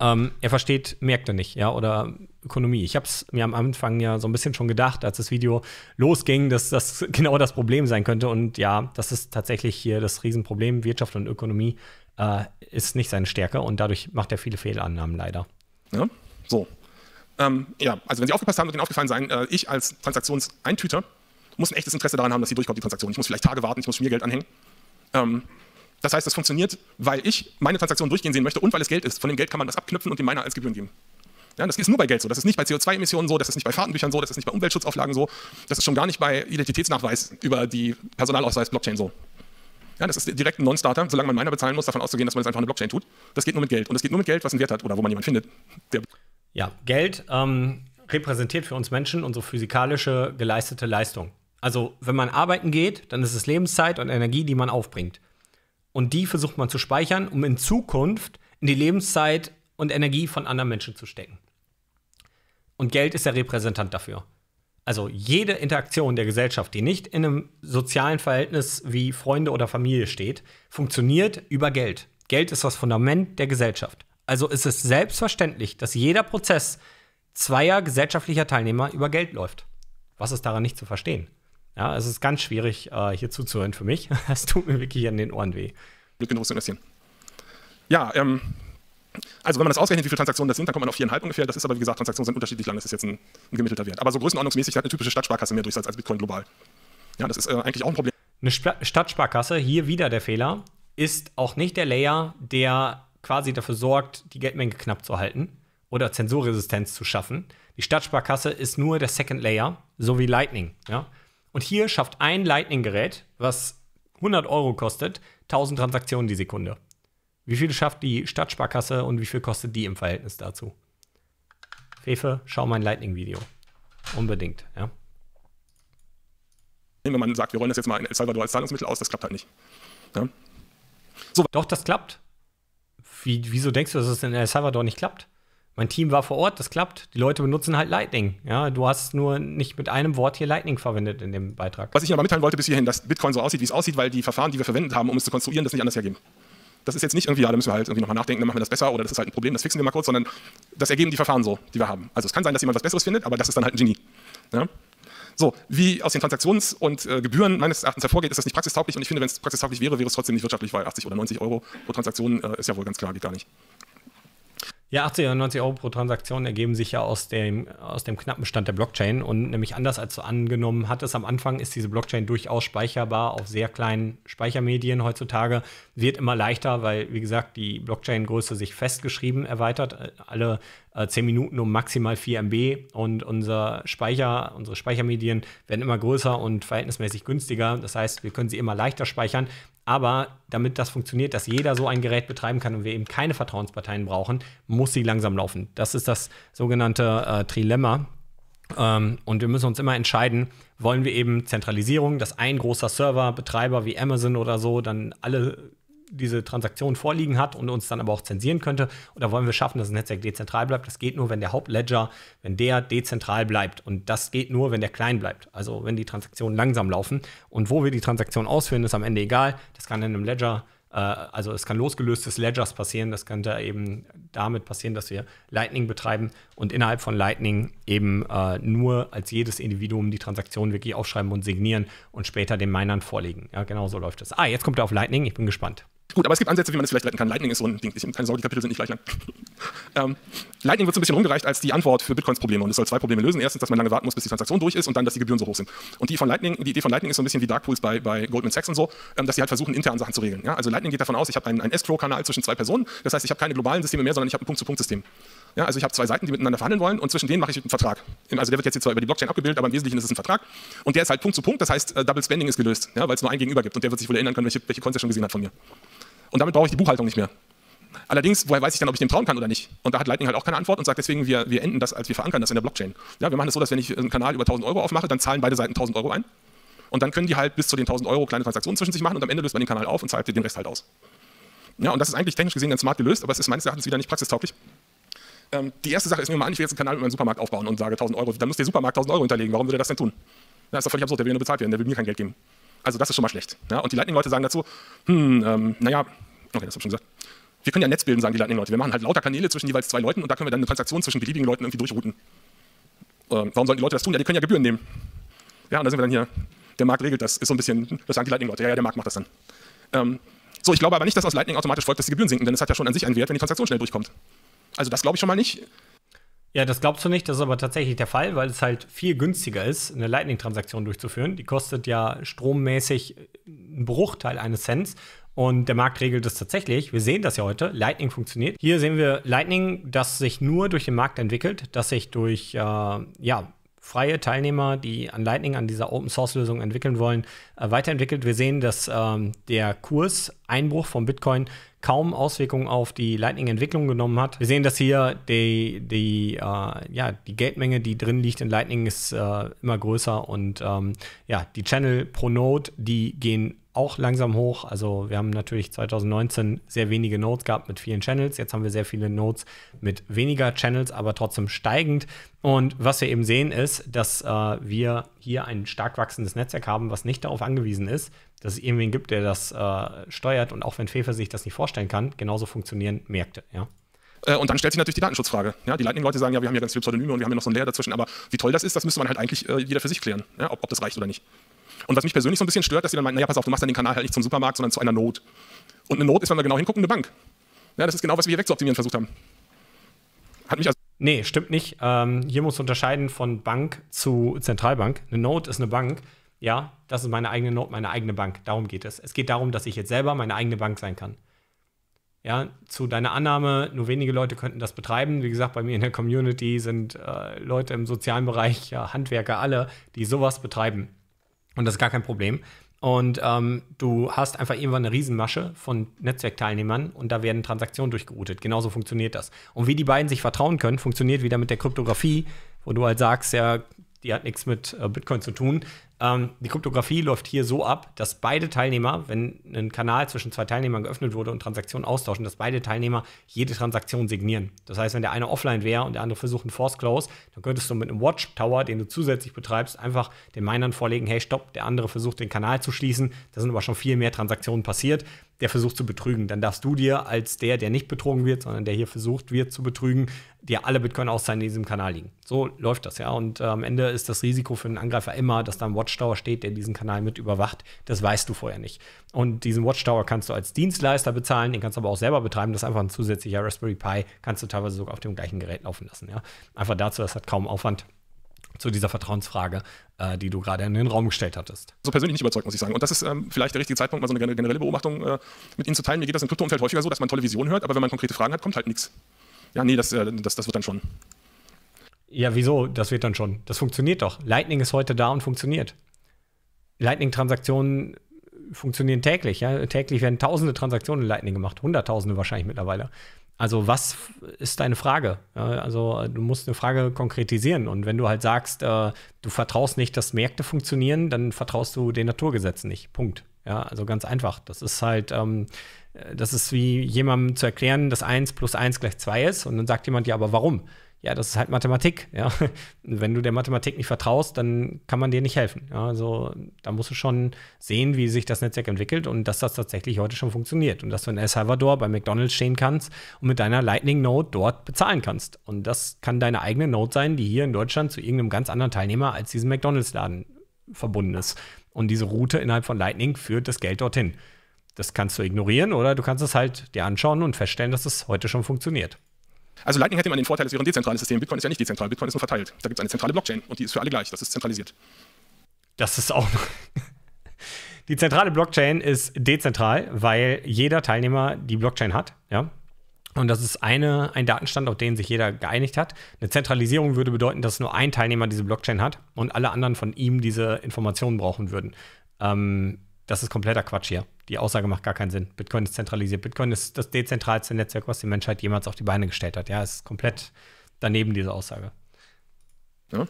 ähm, er versteht Märkte nicht, ja, oder Ökonomie. Ich habe es mir am Anfang ja so ein bisschen schon gedacht, als das Video losging, dass das genau das Problem sein könnte. Und ja, das ist tatsächlich hier das Riesenproblem. Wirtschaft und Ökonomie äh, ist nicht seine Stärke und dadurch macht er viele Fehlannahmen leider. Ja, so. Ähm, ja, also wenn Sie aufgepasst haben, wird Ihnen aufgefallen sein, äh, ich als Transaktionseintüter muss ein echtes Interesse daran haben, dass sie durchkommt, die Transaktion. Ich muss vielleicht Tage warten, ich muss Schmiergeld anhängen. Ähm, das heißt, das funktioniert, weil ich meine Transaktion durchgehen sehen möchte und weil es Geld ist. Von dem Geld kann man das abknüpfen und dem meiner als Gebühren geben. Ja, das ist nur bei Geld so. Das ist nicht bei CO2-Emissionen so, das ist nicht bei Fahrtenbüchern so, das ist nicht bei Umweltschutzauflagen so, das ist schon gar nicht bei Identitätsnachweis über die Personalausweis-Blockchain so. Ja, das ist direkt ein Non-Starter, solange man Miner bezahlen muss, davon auszugehen, dass man das einfach eine Blockchain tut. Das geht nur mit Geld. Und es geht nur mit Geld, was einen Wert hat oder wo man jemanden findet. ja, Geld ähm, repräsentiert für uns Menschen unsere physikalische geleistete Leistung. Also, wenn man arbeiten geht, dann ist es Lebenszeit und Energie, die man aufbringt. Und die versucht man zu speichern, um in Zukunft in die Lebenszeit und Energie von anderen Menschen zu stecken. Und Geld ist der Repräsentant dafür also jede Interaktion der Gesellschaft, die nicht in einem sozialen Verhältnis wie Freunde oder Familie steht, funktioniert über Geld. Geld ist das Fundament der Gesellschaft. Also ist es selbstverständlich, dass jeder Prozess zweier gesellschaftlicher Teilnehmer über Geld läuft. Was ist daran nicht zu verstehen? Ja, es ist ganz schwierig, äh, hier zuzuhören für mich. Es tut mir wirklich an den Ohren weh. Mit genug zu investieren. Ja, ähm, also wenn man das ausrechnet, wie viele Transaktionen das sind, dann kommt man auf viereinhalb ungefähr. Das ist aber, wie gesagt, Transaktionen sind unterschiedlich lang, das ist jetzt ein, ein gemittelter Wert. Aber so größenordnungsmäßig hat eine typische Stadtsparkasse mehr Durchsatz als Bitcoin global. Ja, das ist äh, eigentlich auch ein Problem. Eine Sp Stadtsparkasse, hier wieder der Fehler, ist auch nicht der Layer, der quasi dafür sorgt, die Geldmenge knapp zu halten oder Zensurresistenz zu schaffen. Die Stadtsparkasse ist nur der Second Layer, so wie Lightning. Ja? Und hier schafft ein Lightning-Gerät, was 100 Euro kostet, 1000 Transaktionen die Sekunde. Wie viel schafft die Stadtsparkasse und wie viel kostet die im Verhältnis dazu? Fefe, schau mein Lightning-Video. Unbedingt, ja. Wenn man sagt, wir rollen das jetzt mal in El Salvador als Zahlungsmittel aus, das klappt halt nicht. Ja? So. Doch, das klappt. Wie, wieso denkst du, dass es in El Salvador nicht klappt? Mein Team war vor Ort, das klappt. Die Leute benutzen halt Lightning. Ja, du hast nur nicht mit einem Wort hier Lightning verwendet in dem Beitrag. Was ich aber mitteilen wollte bis hierhin, dass Bitcoin so aussieht, wie es aussieht, weil die Verfahren, die wir verwendet haben, um es zu konstruieren, das nicht anders hergeben. Das ist jetzt nicht irgendwie, ja, da müssen wir halt irgendwie nochmal nachdenken, dann machen wir das besser oder das ist halt ein Problem, das fixen wir mal kurz, sondern das ergeben die Verfahren so, die wir haben. Also es kann sein, dass jemand was Besseres findet, aber das ist dann halt ein Genie. Ja? So, wie aus den Transaktions- und äh, Gebühren meines Erachtens hervorgeht, ist das nicht praxistauglich und ich finde, wenn es praxistauglich wäre, wäre es trotzdem nicht wirtschaftlich, weil 80 oder 90 Euro pro Transaktion äh, ist ja wohl ganz klar, geht gar nicht. Ja, 80 oder 90 Euro pro Transaktion ergeben sich ja aus dem, aus dem knappen Stand der Blockchain. Und nämlich anders als du angenommen hattest am Anfang, ist diese Blockchain durchaus speicherbar auf sehr kleinen Speichermedien heutzutage. Wird immer leichter, weil, wie gesagt, die Blockchain-Größe sich festgeschrieben erweitert. Alle äh, 10 Minuten um maximal 4 MB und unser Speicher, unsere Speichermedien werden immer größer und verhältnismäßig günstiger. Das heißt, wir können sie immer leichter speichern. Aber damit das funktioniert, dass jeder so ein Gerät betreiben kann und wir eben keine Vertrauensparteien brauchen, muss sie langsam laufen. Das ist das sogenannte äh, Trilemma. Ähm, und wir müssen uns immer entscheiden, wollen wir eben Zentralisierung, dass ein großer Serverbetreiber wie Amazon oder so dann alle diese Transaktion vorliegen hat und uns dann aber auch zensieren könnte. Oder wollen wir schaffen, dass das Netzwerk dezentral bleibt? Das geht nur, wenn der Hauptledger, wenn der dezentral bleibt. Und das geht nur, wenn der klein bleibt. Also wenn die Transaktionen langsam laufen. Und wo wir die Transaktion ausführen, ist am Ende egal. Das kann in einem Ledger, äh, also es kann losgelöstes Ledgers passieren. Das könnte eben damit passieren, dass wir Lightning betreiben und innerhalb von Lightning eben äh, nur als jedes Individuum die Transaktion wirklich aufschreiben und signieren und später den Minern vorlegen. Ja, genau so läuft es. Ah, jetzt kommt er auf Lightning. Ich bin gespannt. Gut, aber es gibt Ansätze, wie man das vielleicht retten kann. Lightning ist so ein Ding. Ich, keine Sorge, die Kapitel sind nicht gleich lang. ähm, Lightning wird so ein bisschen rumgereicht als die Antwort für Bitcoins Probleme. Und es soll zwei Probleme lösen. Erstens, dass man lange warten muss, bis die Transaktion durch ist und dann, dass die Gebühren so hoch sind. Und die, von Lightning, die Idee von Lightning ist so ein bisschen wie Dark Pools bei, bei Goldman Sachs und so, ähm, dass sie halt versuchen, intern Sachen zu regeln. Ja? Also Lightning geht davon aus, ich habe einen, einen Escrow-Kanal zwischen zwei Personen. Das heißt, ich habe keine globalen Systeme mehr, sondern ich habe ein Punkt-zu-Punkt-System. Ja, also ich habe zwei Seiten, die miteinander verhandeln wollen und zwischen denen mache ich einen Vertrag. Also der wird jetzt hier zwar über die Blockchain abgebildet, aber im Wesentlichen ist es ein Vertrag und der ist halt Punkt zu Punkt, das heißt äh, Double Spending ist gelöst, ja, weil es nur ein Gegenüber gibt und der wird sich wohl erinnern können, welche, welche Cons er schon gesehen hat von mir. Und damit brauche ich die Buchhaltung nicht mehr. Allerdings, woher weiß ich dann, ob ich dem trauen kann oder nicht? Und da hat Lightning halt auch keine Antwort und sagt deswegen, wir, wir enden das, als wir verankern das in der Blockchain. Ja, wir machen das so, dass wenn ich einen Kanal über 1000 Euro aufmache, dann zahlen beide Seiten 1000 Euro ein. Und dann können die halt bis zu den 1000 Euro kleine Transaktionen zwischen sich machen und am Ende löst man den Kanal auf und zahlt den Rest halt aus. Ja, und das ist eigentlich technisch gesehen ganz smart gelöst, aber es ist meines Erachtens wieder nicht praxistauglich. Ähm, die erste Sache ist mir mal an, ich will jetzt einen Kanal mit meinem Supermarkt aufbauen und sage 1000 Euro. Dann muss der Supermarkt 1000 Euro hinterlegen. Warum würde er das denn tun? Das ist doch völlig absurd, der will nur bezahlt werden, der will mir kein Geld geben. Also das ist schon mal schlecht. Ja? Und die Lightning-Leute sagen dazu, hm, ähm, naja, okay, das habe ich schon gesagt. Wir können ja ein Netz bilden, sagen die Lightning-Leute. Wir machen halt lauter Kanäle zwischen jeweils zwei Leuten und da können wir dann eine Transaktion zwischen beliebigen Leuten irgendwie durchrouten. Ähm, warum sollten die Leute das tun? Ja, die können ja Gebühren nehmen. Ja, und da sind wir dann hier. Der Markt regelt das. Ist so ein bisschen, das sagen die Lightning-Leute. Ja, ja, der Markt macht das dann. Ähm, so, ich glaube aber nicht, dass aus Lightning automatisch folgt, dass die Gebühren sinken, denn es hat ja schon an sich einen Wert, wenn die Transaktion schnell durchkommt. Also das glaube ich schon mal nicht. Ja, das glaubst du nicht, das ist aber tatsächlich der Fall, weil es halt viel günstiger ist, eine Lightning-Transaktion durchzuführen. Die kostet ja strommäßig äh, einen Bruchteil eines Cents und der Markt regelt es tatsächlich. Wir sehen das ja heute. Lightning funktioniert. Hier sehen wir Lightning, das sich nur durch den Markt entwickelt, das sich durch äh, ja, freie Teilnehmer, die an Lightning, an dieser Open Source Lösung entwickeln wollen, äh, weiterentwickelt. Wir sehen, dass äh, der Einbruch von Bitcoin kaum Auswirkungen auf die Lightning-Entwicklung genommen hat. Wir sehen, dass hier die, die, äh, ja, die Geldmenge, die drin liegt in Lightning, ist äh, immer größer und ähm, ja, die Channel pro Node, die gehen auch langsam hoch. Also wir haben natürlich 2019 sehr wenige Nodes gehabt mit vielen Channels. Jetzt haben wir sehr viele Nodes mit weniger Channels, aber trotzdem steigend. Und was wir eben sehen ist, dass äh, wir hier ein stark wachsendes Netzwerk haben, was nicht darauf angewiesen ist, dass es irgendwen gibt, der das äh, steuert. Und auch wenn Fefe sich das nicht vorstellen kann, genauso funktionieren Märkte. Ja? Äh, und dann stellt sich natürlich die Datenschutzfrage. Ja, die Lightning-Leute sagen ja, wir haben ja ganz viele Pseudonyme und wir haben ja noch so ein Layer dazwischen, aber wie toll das ist, das müsste man halt eigentlich äh, jeder für sich klären, ja, ob, ob das reicht oder nicht. Und was mich persönlich so ein bisschen stört, dass sie dann meinen, naja, pass auf, du machst dann den Kanal halt nicht zum Supermarkt, sondern zu einer Not. Und eine Not ist, wenn wir genau hingucken, eine Bank. Ja, das ist genau, was wir hier wegzuoptimieren versucht haben. Hat mich also nee, stimmt nicht. Ähm, hier muss unterscheiden von Bank zu Zentralbank. Eine Note ist eine Bank. Ja, das ist meine eigene Note, meine eigene Bank. Darum geht es. Es geht darum, dass ich jetzt selber meine eigene Bank sein kann. Ja, zu deiner Annahme, nur wenige Leute könnten das betreiben. Wie gesagt, bei mir in der Community sind äh, Leute im sozialen Bereich, ja, Handwerker alle, die sowas betreiben. Und das ist gar kein Problem. Und ähm, du hast einfach irgendwann eine Riesenmasche von Netzwerkteilnehmern und da werden Transaktionen durchgeroutet. Genauso funktioniert das. Und wie die beiden sich vertrauen können, funktioniert wieder mit der Kryptographie, wo du halt sagst, ja, die hat nichts mit äh, Bitcoin zu tun. Ähm, die Kryptographie läuft hier so ab, dass beide Teilnehmer, wenn ein Kanal zwischen zwei Teilnehmern geöffnet wurde und Transaktionen austauschen, dass beide Teilnehmer jede Transaktion signieren. Das heißt, wenn der eine offline wäre und der andere versucht einen Force Close, dann könntest du mit einem Watchtower, den du zusätzlich betreibst, einfach den Minern vorlegen, hey, stopp, der andere versucht den Kanal zu schließen, da sind aber schon viel mehr Transaktionen passiert, der versucht zu betrügen. Dann darfst du dir als der, der nicht betrogen wird, sondern der hier versucht wird zu betrügen, dir alle Bitcoin-Auszahlen die in diesem Kanal liegen. So läuft das ja. Und äh, am Ende ist das Risiko für einen Angreifer immer, dass dann Watch Watchtower steht, der diesen Kanal mit überwacht. Das weißt du vorher nicht. Und diesen Watchtower kannst du als Dienstleister bezahlen, den kannst du aber auch selber betreiben. Das ist einfach ein zusätzlicher Raspberry Pi, kannst du teilweise sogar auf dem gleichen Gerät laufen lassen. Ja? Einfach dazu, das hat kaum Aufwand zu dieser Vertrauensfrage, äh, die du gerade in den Raum gestellt hattest. So also persönlich nicht überzeugt, muss ich sagen. Und das ist ähm, vielleicht der richtige Zeitpunkt, mal so eine generelle Beobachtung äh, mit Ihnen zu teilen. Mir geht das im Kryptoumfeld häufiger so, dass man tolle Visionen hört, aber wenn man konkrete Fragen hat, kommt halt nichts. Ja, nee, das, äh, das, das wird dann schon. Ja, wieso? Das wird dann schon. Das funktioniert doch. Lightning ist heute da und funktioniert. Lightning-Transaktionen funktionieren täglich. Ja? Täglich werden tausende Transaktionen in Lightning gemacht, hunderttausende wahrscheinlich mittlerweile. Also was ist deine Frage? Also du musst eine Frage konkretisieren. Und wenn du halt sagst, äh, du vertraust nicht, dass Märkte funktionieren, dann vertraust du den Naturgesetzen nicht. Punkt. Ja, also ganz einfach. Das ist halt, ähm, das ist wie jemandem zu erklären, dass 1 plus 1 gleich 2 ist. Und dann sagt jemand, ja, aber warum? ja, das ist halt Mathematik. Ja. Wenn du der Mathematik nicht vertraust, dann kann man dir nicht helfen. Ja. Also da musst du schon sehen, wie sich das Netzwerk entwickelt und dass das tatsächlich heute schon funktioniert. Und dass du in El Salvador bei McDonalds stehen kannst und mit deiner Lightning Note dort bezahlen kannst. Und das kann deine eigene Note sein, die hier in Deutschland zu irgendeinem ganz anderen Teilnehmer als diesem McDonalds-Laden verbunden ist. Und diese Route innerhalb von Lightning führt das Geld dorthin. Das kannst du ignorieren oder du kannst es halt dir anschauen und feststellen, dass es das heute schon funktioniert. Also Lightning hätte man den Vorteil, es wäre ein dezentrales System. Bitcoin ist ja nicht dezentral, Bitcoin ist nur verteilt. Da gibt es eine zentrale Blockchain und die ist für alle gleich, das ist zentralisiert. Das ist auch. die zentrale Blockchain ist dezentral, weil jeder Teilnehmer die Blockchain hat, ja. Und das ist eine, ein Datenstand, auf den sich jeder geeinigt hat. Eine Zentralisierung würde bedeuten, dass nur ein Teilnehmer diese Blockchain hat und alle anderen von ihm diese Informationen brauchen würden. Ähm, das ist kompletter Quatsch hier die Aussage macht gar keinen Sinn. Bitcoin ist zentralisiert. Bitcoin ist das dezentralste Netzwerk, was die Menschheit jemals auf die Beine gestellt hat. Ja, es ist komplett daneben, diese Aussage. Ja.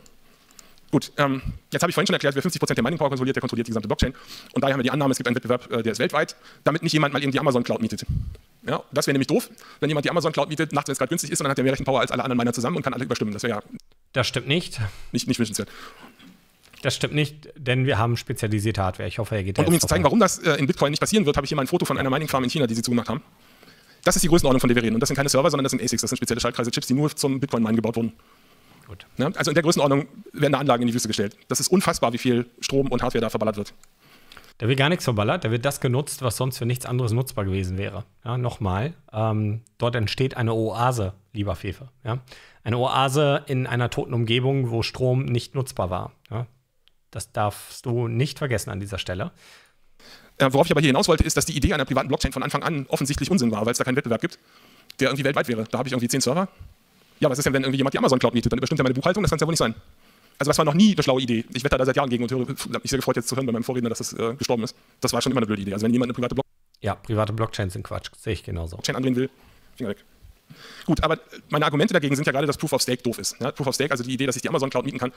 Gut, ähm, jetzt habe ich vorhin schon erklärt, wer 50% der Mining Power kontrolliert, der kontrolliert die gesamte Blockchain. Und daher haben wir die Annahme, es gibt einen Wettbewerb, äh, der ist weltweit, damit nicht jemand mal irgendwie Amazon Cloud mietet. Ja, das wäre nämlich doof, wenn jemand die Amazon Cloud mietet, nachts, wenn es gerade günstig ist, und dann hat er mehr Rechenpower als alle anderen Miner zusammen und kann alle überstimmen. Das wäre ja. Das stimmt nicht. Nicht, nicht wünschenswert das stimmt nicht, denn wir haben spezialisierte Hardware. Ich hoffe, er geht Und um Ihnen zu zeigen, warum das äh, in Bitcoin nicht passieren wird, habe ich hier mal ein Foto von einer Mining Farm in China, die sie zugemacht haben. Das ist die Größenordnung, von der wir reden. Und das sind keine Server, sondern das sind ASICs. Das sind spezielle Schaltkreise, Chips, die nur zum Bitcoin-Minen gebaut wurden. Gut. Also in der Größenordnung werden da Anlagen in die Wüste gestellt. Das ist unfassbar, wie viel Strom und Hardware da verballert wird. Da wird gar nichts verballert, da wird das genutzt, was sonst für nichts anderes nutzbar gewesen wäre. Ja, nochmal, ähm, dort entsteht eine Oase, lieber Fefe. Ja? Eine Oase in einer toten Umgebung, wo Strom nicht nutzbar war. Ja? Das darfst du nicht vergessen an dieser Stelle. Äh, worauf ich aber hier hinaus wollte, ist, dass die Idee einer privaten Blockchain von Anfang an offensichtlich Unsinn war, weil es da keinen Wettbewerb gibt, der irgendwie weltweit wäre. Da habe ich irgendwie zehn Server. Ja, was ist denn, wenn irgendwie jemand die Amazon Cloud mietet? Dann bestimmt er meine Buchhaltung, das kann es ja wohl nicht sein. Also das war noch nie eine schlaue Idee. Ich wette da seit Jahren gegen und höre, habe mich sehr gefreut, jetzt zu hören bei meinem Vorredner, dass das äh, gestorben ist. Das war schon immer eine blöde Idee. Also wenn jemand eine private Blockchain... Ja, private Blockchains sind Quatsch, sehe ich genauso. Blockchain andrehen will, Finger weg. Gut, aber meine Argumente dagegen sind ja gerade, dass Proof of Stake doof ist. Ja, Proof of Stake, also die Idee, dass ich die Amazon Cloud mieten kann,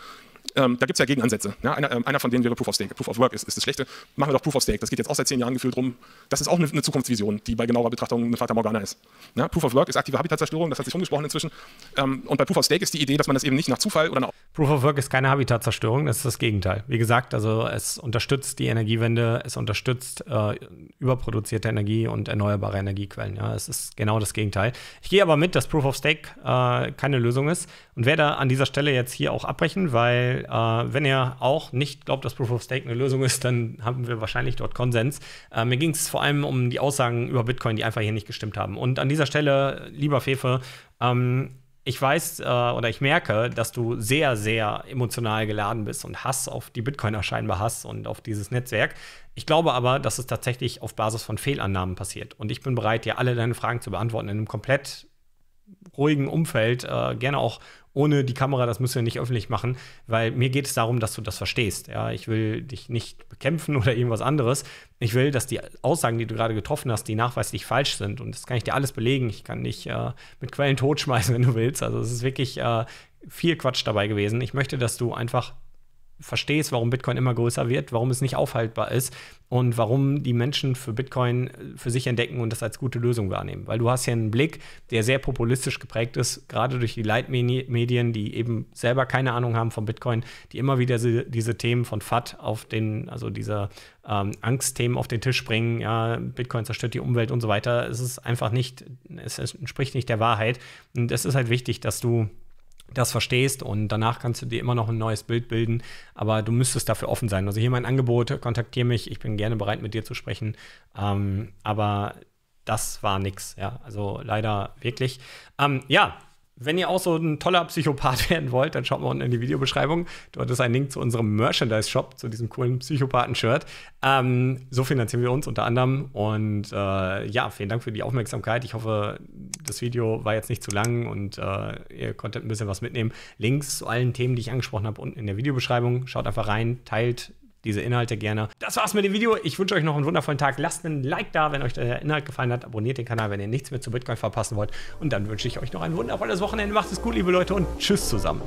ähm, da gibt es ja Gegenansätze. Ja, einer, äh, einer, von denen wäre Proof of Stake. Proof of Work ist, ist, das Schlechte. Machen wir doch Proof of Stake. Das geht jetzt auch seit zehn Jahren gefühlt rum. Das ist auch eine, eine Zukunftsvision, die bei genauer Betrachtung eine Fata Morgana ist. Ja, Proof of Work ist aktive Habitatzerstörung, das hat sich umgesprochen inzwischen. Ähm, und bei Proof of Stake ist die Idee, dass man das eben nicht nach Zufall oder nach. Proof of Work ist keine Habitatzerstörung, das ist das Gegenteil. Wie gesagt, also es unterstützt die Energiewende, es unterstützt äh, überproduzierte Energie und erneuerbare Energiequellen. es ist genau das Gegenteil. Ich gehe gehe aber mit, dass Proof of Stake äh, keine Lösung ist und werde an dieser Stelle jetzt hier auch abbrechen, weil äh, wenn ihr auch nicht glaubt, dass Proof of Stake eine Lösung ist, dann haben wir wahrscheinlich dort Konsens. Äh, mir ging es vor allem um die Aussagen über Bitcoin, die einfach hier nicht gestimmt haben. Und an dieser Stelle, lieber Fefe, ähm, ich weiß äh, oder ich merke, dass du sehr, sehr emotional geladen bist und Hass auf die Bitcoiner scheinbar hast und auf dieses Netzwerk. Ich glaube aber, dass es tatsächlich auf Basis von Fehlannahmen passiert. Und ich bin bereit, dir alle deine Fragen zu beantworten in einem komplett ruhigen Umfeld, äh, gerne auch ohne die Kamera, das müssen wir nicht öffentlich machen, weil mir geht es darum, dass du das verstehst. Ja, ich will dich nicht bekämpfen oder irgendwas anderes. Ich will, dass die Aussagen, die du gerade getroffen hast, die nachweislich falsch sind. Und das kann ich dir alles belegen. Ich kann dich äh, mit Quellen totschmeißen, wenn du willst. Also es ist wirklich äh, viel Quatsch dabei gewesen. Ich möchte, dass du einfach verstehst, warum Bitcoin immer größer wird, warum es nicht aufhaltbar ist und warum die Menschen für Bitcoin äh, für sich entdecken und das als gute Lösung wahrnehmen. Weil du hast ja einen Blick, der sehr populistisch geprägt ist, gerade durch die Leitmedien, die eben selber keine Ahnung haben von Bitcoin, die immer wieder diese Themen von FAT auf den, also diese ähm, Angstthemen auf den Tisch bringen, ja, Bitcoin zerstört die Umwelt und so weiter. Es ist einfach nicht, es entspricht nicht der Wahrheit. Und es ist halt wichtig, dass du das verstehst und danach kannst du dir immer noch ein neues Bild bilden, aber du müsstest dafür offen sein. Also hier mein Angebot, kontaktiere mich, ich bin gerne bereit, mit dir zu sprechen, ähm, aber das war nix, ja, also leider wirklich. Ähm, ja, wenn ihr auch so ein toller Psychopath werden wollt, dann schaut mal unten in die Videobeschreibung. Dort ist ein Link zu unserem Merchandise-Shop, zu diesem coolen Psychopathen-Shirt. Ähm, so finanzieren wir uns unter anderem. Und äh, ja, vielen Dank für die Aufmerksamkeit. Ich hoffe, das Video war jetzt nicht zu lang und äh, ihr konntet ein bisschen was mitnehmen. Links zu allen Themen, die ich angesprochen habe, unten in der Videobeschreibung. Schaut einfach rein, teilt diese Inhalte gerne. Das war's mit dem Video. Ich wünsche euch noch einen wundervollen Tag. Lasst einen Like da, wenn euch der Inhalt gefallen hat. Abonniert den Kanal, wenn ihr nichts mehr zu Bitcoin verpassen wollt. Und dann wünsche ich euch noch ein wundervolles Wochenende. Macht es gut, liebe Leute, und tschüss zusammen.